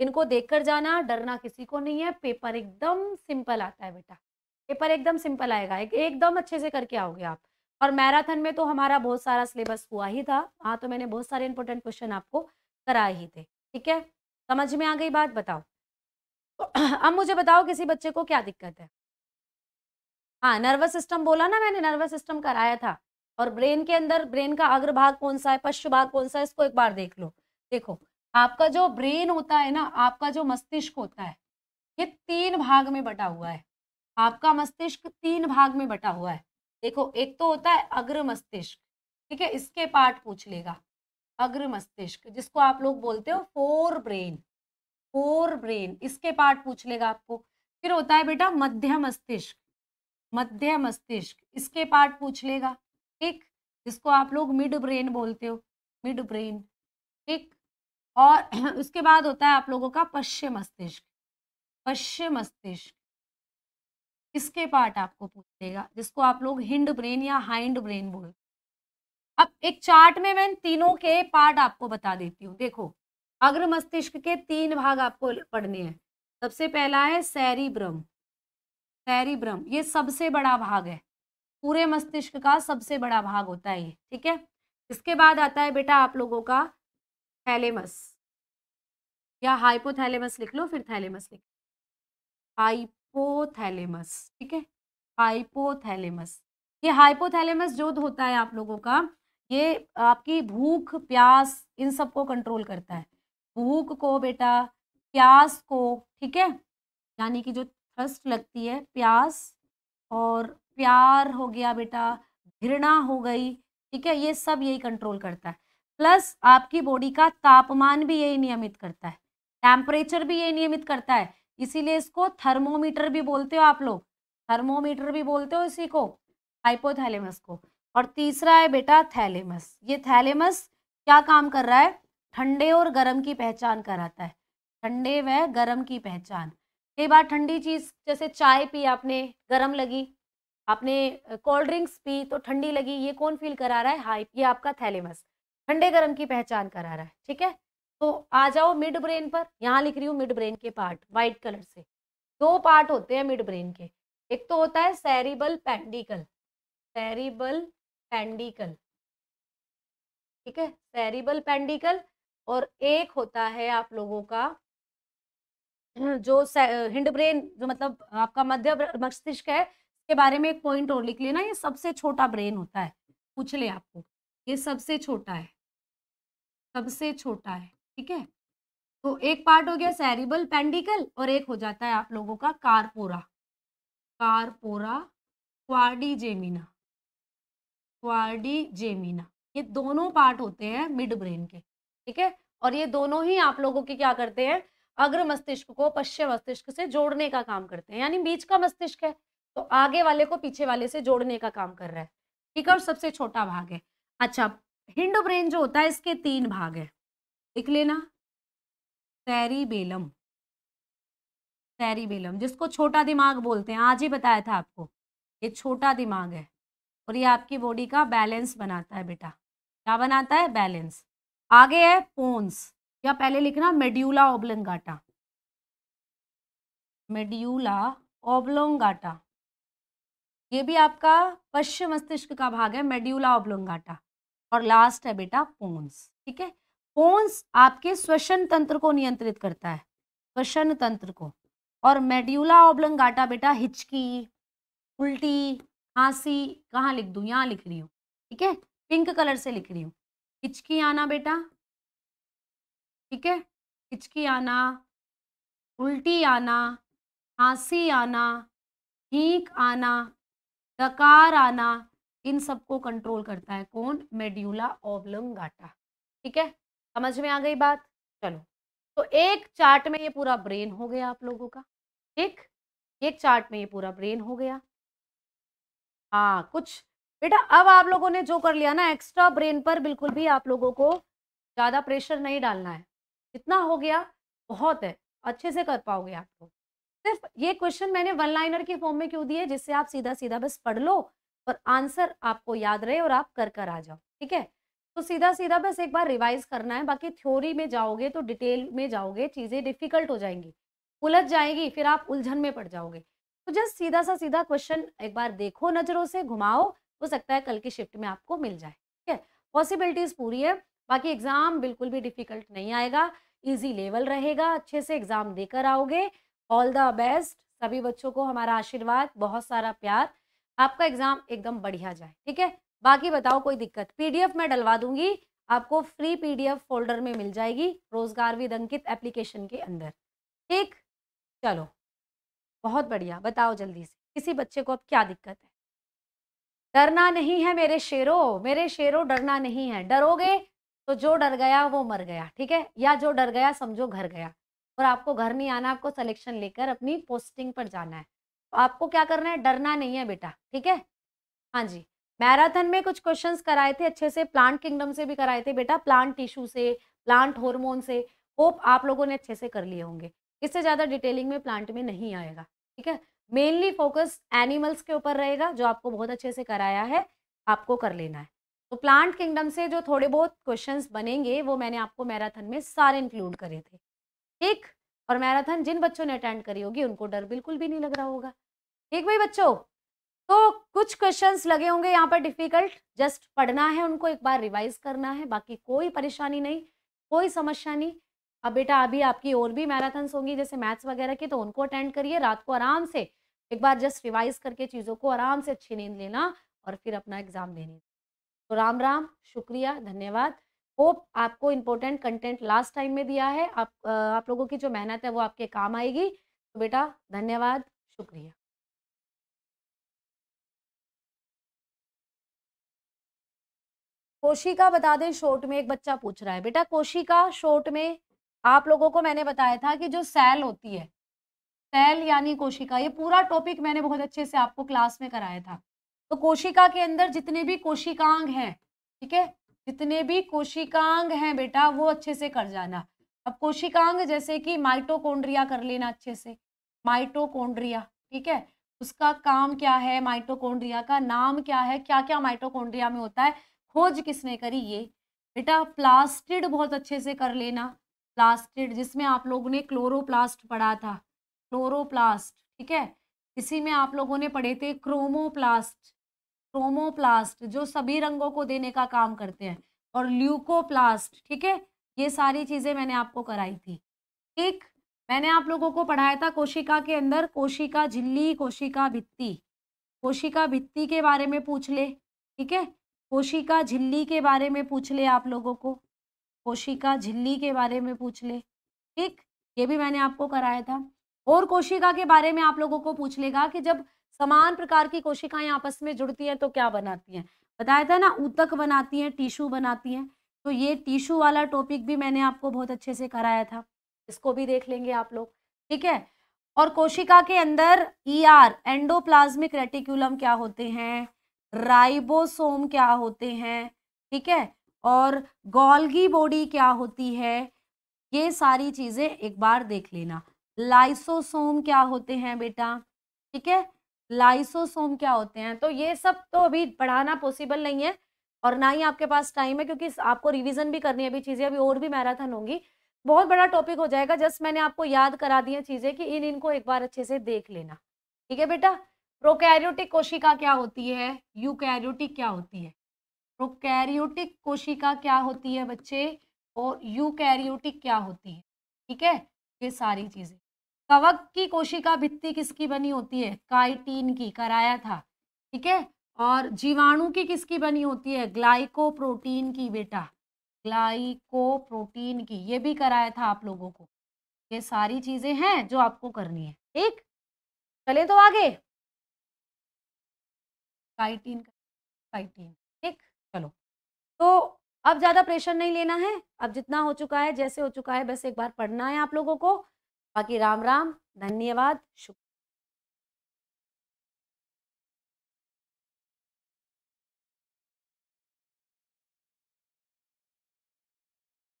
इनको देख कर जाना डरना किसी को नहीं है पेपर एकदम सिंपल आता है बेटा पेपर एकदम सिंपल आएगा एक, एकदम अच्छे से करके आओगे आप और मैराथन में तो हमारा बहुत सारा सिलेबस हुआ ही था हाँ तो मैंने बहुत सारे इंपॉर्टेंट क्वेश्चन आपको कराए ही थे ठीक है समझ में आ गई बात बताओ तो अब मुझे बताओ किसी बच्चे को क्या दिक्कत है हाँ नर्वस सिस्टम बोला ना मैंने नर्वस सिस्टम कराया था और ब्रेन के अंदर ब्रेन का अग्र भाग कौन सा है पश्च भाग कौन सा है इसको एक बार देख लो देखो आपका जो ब्रेन होता है ना आपका जो मस्तिष्क होता है ये तीन भाग में बटा हुआ है आपका मस्तिष्क तीन भाग में बटा हुआ है देखो एक तो होता है अग्र मस्तिष्क ठीक है इसके पार्ट पूछ लेगा अग्र मस्तिष्क जिसको आप लोग बोलते हो फोर ब्रेन फोर ब्रेन इसके पार्ट पूछ लेगा आपको फिर होता है बेटा मध्य मस्तिष्क मध्य मस्तिष्क इसके पार्ट पूछ लेगा ठीक जिसको आप लोग मिड ब्रेन बोलते हो मिड ब्रेन ठीक और उसके बाद होता है आप लोगों का पश्चिम मस्तिष्क पश्चिम मस्तिष्क इसके पार्ट आपको पूछ देगा जिसको आप लोग हिंड ब्रेन या हाइंड ब्रेन बोल अब एक चार्ट में मैं तीनों के पार्ट आपको बता देती हूँ देखो अग्र मस्तिष्क के तीन भाग आपको पढ़ने हैं सबसे पहला है सैरीब्रम सैरीब्रम ये सबसे बड़ा भाग है पूरे मस्तिष्क का सबसे बड़ा भाग होता है ये ठीक है इसके बाद आता है बेटा आप लोगों का थैलेमस या हाइपोथैलेमस लिख लो फिर थैलेमस लिख हाइप हाइपोथैलेमस ठीक है हाइपोथैलेमस ये हाइपोथैलेमस जो होता है आप लोगों का ये आपकी भूख प्यास इन सब को कंट्रोल करता है भूख को बेटा प्यास को ठीक है यानी कि जो थ्रस्ट लगती है प्यास और प्यार हो गया बेटा घृणा हो गई ठीक है ये सब यही कंट्रोल करता है प्लस आपकी बॉडी का तापमान भी यही नियमित करता है टेम्परेचर भी यही नियमित करता है इसीलिए इसको थर्मोमीटर भी बोलते हो आप लोग थर्मोमीटर भी बोलते हो इसी को हाइपोथैलेमस को और तीसरा है बेटा थैलेमस ये थैलेमस क्या काम कर रहा है ठंडे और गर्म की पहचान कराता है ठंडे व गर्म की पहचान कई बार ठंडी चीज़ जैसे चाय पी आपने गर्म लगी आपने कोल्ड ड्रिंक्स पी तो ठंडी लगी ये कौन फील करा रहा है हाइप ये आपका थैलेमस ठंडे गर्म की पहचान करा रहा है ठीक है तो आ जाओ मिड ब्रेन पर यहाँ लिख रही हूँ मिड ब्रेन के पार्ट वाइट कलर से दो पार्ट होते हैं मिड ब्रेन के एक तो होता है सैरिबल पेंडिकल सैरिबल पेंडिकल ठीक है सैरिबल पेंडिकल और एक होता है आप लोगों का जो हिंड ब्रेन जो मतलब आपका मध्य मस्तिष्क है इसके बारे में एक पॉइंट और लिख लेना ये सबसे छोटा ब्रेन होता है पूछ ले आपको ये सबसे छोटा है सबसे छोटा है ठीक है तो एक पार्ट हो गया सैरिबल पेंडिकल और एक हो जाता है आप लोगों का कारपोरा कारपोरा क्वारी जेमिना क्वाडी जेमिना ये दोनों पार्ट होते हैं मिड ब्रेन के ठीक है और ये दोनों ही आप लोगों के क्या करते हैं अग्र मस्तिष्क को पश्चिम मस्तिष्क से जोड़ने का काम करते हैं यानी बीच का मस्तिष्क है तो आगे वाले को पीछे वाले से जोड़ने का काम कर रहा है ठीक है और सबसे छोटा भाग है अच्छा हिंड ब्रेन जो होता है इसके तीन भाग है लिख लेना सैरीबेलम सैरीबेलम जिसको छोटा दिमाग बोलते हैं आज ही बताया था आपको ये छोटा दिमाग है और ये आपकी बॉडी का बैलेंस बनाता है बेटा क्या बनाता है बैलेंस आगे है पोन्स या पहले लिखना मेड्यूला ओबलंगाटा मेड्यूला ओब्लोंगाटा ये भी आपका पश्चिम मस्तिष्क का भाग है मेड्यूला ओब्लोंगाटा और लास्ट है बेटा पोन्स ठीक है कोन्स आपके श्वसन तंत्र को नियंत्रित करता है श्वसन तंत्र को और मेड्यूला ओब्लंगाटा बेटा हिचकी उल्टी खांसी कहाँ लिख दूँ यहाँ लिख रही हूँ ठीक है पिंक कलर से लिख रही हूँ हिचकी आना बेटा ठीक है हिचकी आना उल्टी आना खांसी आना हीक आना डकार आना इन सबको कंट्रोल करता है कौन मेड्यूला ओब्लंगाटा ठीक है समझ में आ गई बात चलो तो एक चार्ट में ये पूरा ब्रेन हो गया आप लोगों का ठीक एक चार्ट में ये पूरा ब्रेन हो गया हाँ कुछ बेटा अब आप लोगों ने जो कर लिया ना एक्स्ट्रा ब्रेन पर बिल्कुल भी आप लोगों को ज़्यादा प्रेशर नहीं डालना है इतना हो गया बहुत है अच्छे से कर पाओगे आप लोग सिर्फ ये क्वेश्चन मैंने वन लाइनर के फॉर्म में क्यों दिए जिससे आप सीधा सीधा बस पढ़ लो और आंसर आपको याद रहे और आप कर कर आ जाओ ठीक है तो सीधा सीधा बस एक बार रिवाइज करना है बाकी थ्योरी में जाओगे तो डिटेल में जाओगे चीज़ें डिफिकल्ट हो जाएंगी उलझ जाएगी फिर आप उलझन में पड़ जाओगे तो जस्ट सीधा सा सीधा क्वेश्चन एक बार देखो नज़रों से घुमाओ हो सकता है कल की शिफ्ट में आपको मिल जाए ठीक है पॉसिबिलिटीज़ पूरी है बाकी एग्ज़ाम बिल्कुल भी डिफ़िकल्ट नहीं आएगा ईजी लेवल रहेगा अच्छे से एग्ज़ाम देकर आओगे ऑल द बेस्ट सभी बच्चों को हमारा आशीर्वाद बहुत सारा प्यार आपका एग्ज़ाम एकदम बढ़िया जाए ठीक है बाकी बताओ कोई दिक्कत पीडीएफ मैं डलवा दूंगी आपको फ्री पीडीएफ फोल्डर में मिल जाएगी रोजगार विद अंकित एप्लीकेशन के अंदर ठीक चलो बहुत बढ़िया बताओ जल्दी से किसी बच्चे को अब क्या दिक्कत है डरना नहीं है मेरे शेरों मेरे शेरों डरना नहीं है डरोगे तो जो डर गया वो मर गया ठीक है या जो डर गया समझो घर गया और आपको घर नहीं आना आपको सिलेक्शन लेकर अपनी पोस्टिंग पर जाना है तो आपको क्या करना है डरना नहीं है बेटा ठीक है हाँ जी मैराथन में कुछ क्वेश्चंस कराए थे अच्छे से प्लांट किंगडम से भी कराए थे बेटा प्लांट टिश्यू से प्लांट हॉर्मोन से होप आप लोगों ने अच्छे से कर लिए होंगे इससे ज़्यादा डिटेलिंग में प्लांट में नहीं आएगा ठीक है मेनली फोकस एनिमल्स के ऊपर रहेगा जो आपको बहुत अच्छे से कराया है आपको कर लेना है तो प्लांट किंगडम से जो थोड़े बहुत क्वेश्चन बनेंगे वो मैंने आपको मैराथन में सारे इंक्लूड करे थे ठीक और मैराथन जिन बच्चों ने अटेंड करी होगी उनको डर बिल्कुल भी नहीं लग रहा होगा ठीक भाई बच्चों तो कुछ क्वेश्चंस लगे होंगे यहाँ पर डिफिकल्ट जस्ट पढ़ना है उनको एक बार रिवाइज करना है बाकी कोई परेशानी नहीं कोई समस्या नहीं अब बेटा अभी आपकी और भी मैराथन्स होंगी जैसे मैथ्स वगैरह की तो उनको अटेंड करिए रात को आराम से एक बार जस्ट रिवाइज करके चीज़ों को आराम से अच्छी नींद लेना और फिर अपना एग्ज़ाम देने तो राम राम शुक्रिया धन्यवाद होप आपको इम्पोर्टेंट कंटेंट लास्ट टाइम में दिया है आप आप लोगों की जो मेहनत है वो आपके काम आएगी तो बेटा धन्यवाद शुक्रिया कोशिका बता दें शॉर्ट में एक बच्चा पूछ रहा है बेटा कोशिका शॉर्ट में आप लोगों को मैंने बताया था कि जो सेल होती है सेल यानी कोशिका ये पूरा टॉपिक मैंने बहुत अच्छे से आपको क्लास में कराया था तो कोशिका के अंदर जितने भी कोशिकांग हैं ठीक है जितने भी कोशिकांग हैं बेटा वो अच्छे से कर जाना अब कोशिकांग जैसे कि माइटोकोन्ड्रिया कर लेना अच्छे से माइटोकोन्ड्रिया ठीक है उसका काम क्या है माइटोकोन्ड्रिया का नाम क्या है क्या क्या माइटोकोन्ड्रिया में होता है खोज किसने करी ये बेटा प्लास्टिड बहुत अच्छे से कर लेना प्लास्टिड जिसमें आप लोगों ने क्लोरोप्लास्ट पढ़ा था क्लोरोप्लास्ट ठीक है इसी में आप लोगों ने पढ़े थे क्रोमोप्लास्ट क्रोमोप्लास्ट जो सभी रंगों को देने का काम करते हैं और ल्यूकोप्लास्ट ठीक है ये सारी चीज़ें मैंने आपको कराई थी ठीक मैंने आप लोगों को पढ़ाया था कोशिका के अंदर कोशिका झिल्ली कोशिका भित्ति कोशिका भित्ति के बारे में पूछ ले ठीक है कोशिका झिल्ली के बारे में पूछ ले आप लोगों को कोशिका झिल्ली के बारे में पूछ ले ठीक ये भी मैंने आपको कराया था और कोशिका के बारे में आप लोगों को पूछ लेगा कि जब समान प्रकार की कोशिकाएं आपस में जुड़ती हैं तो क्या बनाती हैं बताया था ना ऊतक बनाती हैं टिश्यू बनाती हैं तो ये टिश्यू वाला टॉपिक भी मैंने आपको बहुत अच्छे से कराया था इसको भी देख लेंगे आप लोग ठीक है और कोशिका के अंदर ई आर एंडोप्लाज्मिक रेटिकुलम क्या होते हैं राइबोसोम क्या होते हैं ठीक है और गोल्गी बॉडी क्या होती है ये सारी चीज़ें एक बार देख लेना लाइसोसोम क्या होते हैं बेटा ठीक है लाइसोसोम क्या होते हैं तो ये सब तो अभी पढ़ाना पॉसिबल नहीं है और ना ही आपके पास टाइम है क्योंकि आपको रिवीजन भी करनी है अभी चीज़ें अभी और भी मैराथन होंगी बहुत बड़ा टॉपिक हो जाएगा जस्ट मैंने आपको याद करा दी है चीज़ें कि इन इनको एक बार अच्छे से देख लेना ठीक है बेटा प्रोकैरियोटिक कोशिका क्या होती है यूकैरियोटिक क्या होती है प्रोकैरियोटिक कोशिका क्या होती है बच्चे और यूकैरियोटिक क्या होती है ठीक है ये सारी चीजें कवक की कोशिका भित्ति किसकी बनी होती है काइटीन की कराया था ठीक है और जीवाणु की किसकी बनी होती है ग्लाइकोप्रोटीन की बेटा ग्लाइकोप्रोटीन की ये भी कराया था आप लोगों को ये सारी चीजें हैं जो आपको करनी है ठीक चले तो आगे काइटीन काइटिन ठीक चलो तो अब ज़्यादा प्रेशर नहीं लेना है अब जितना हो चुका है जैसे हो चुका है बस एक बार पढ़ना है आप लोगों को बाकी राम राम धन्यवाद शुक्रिया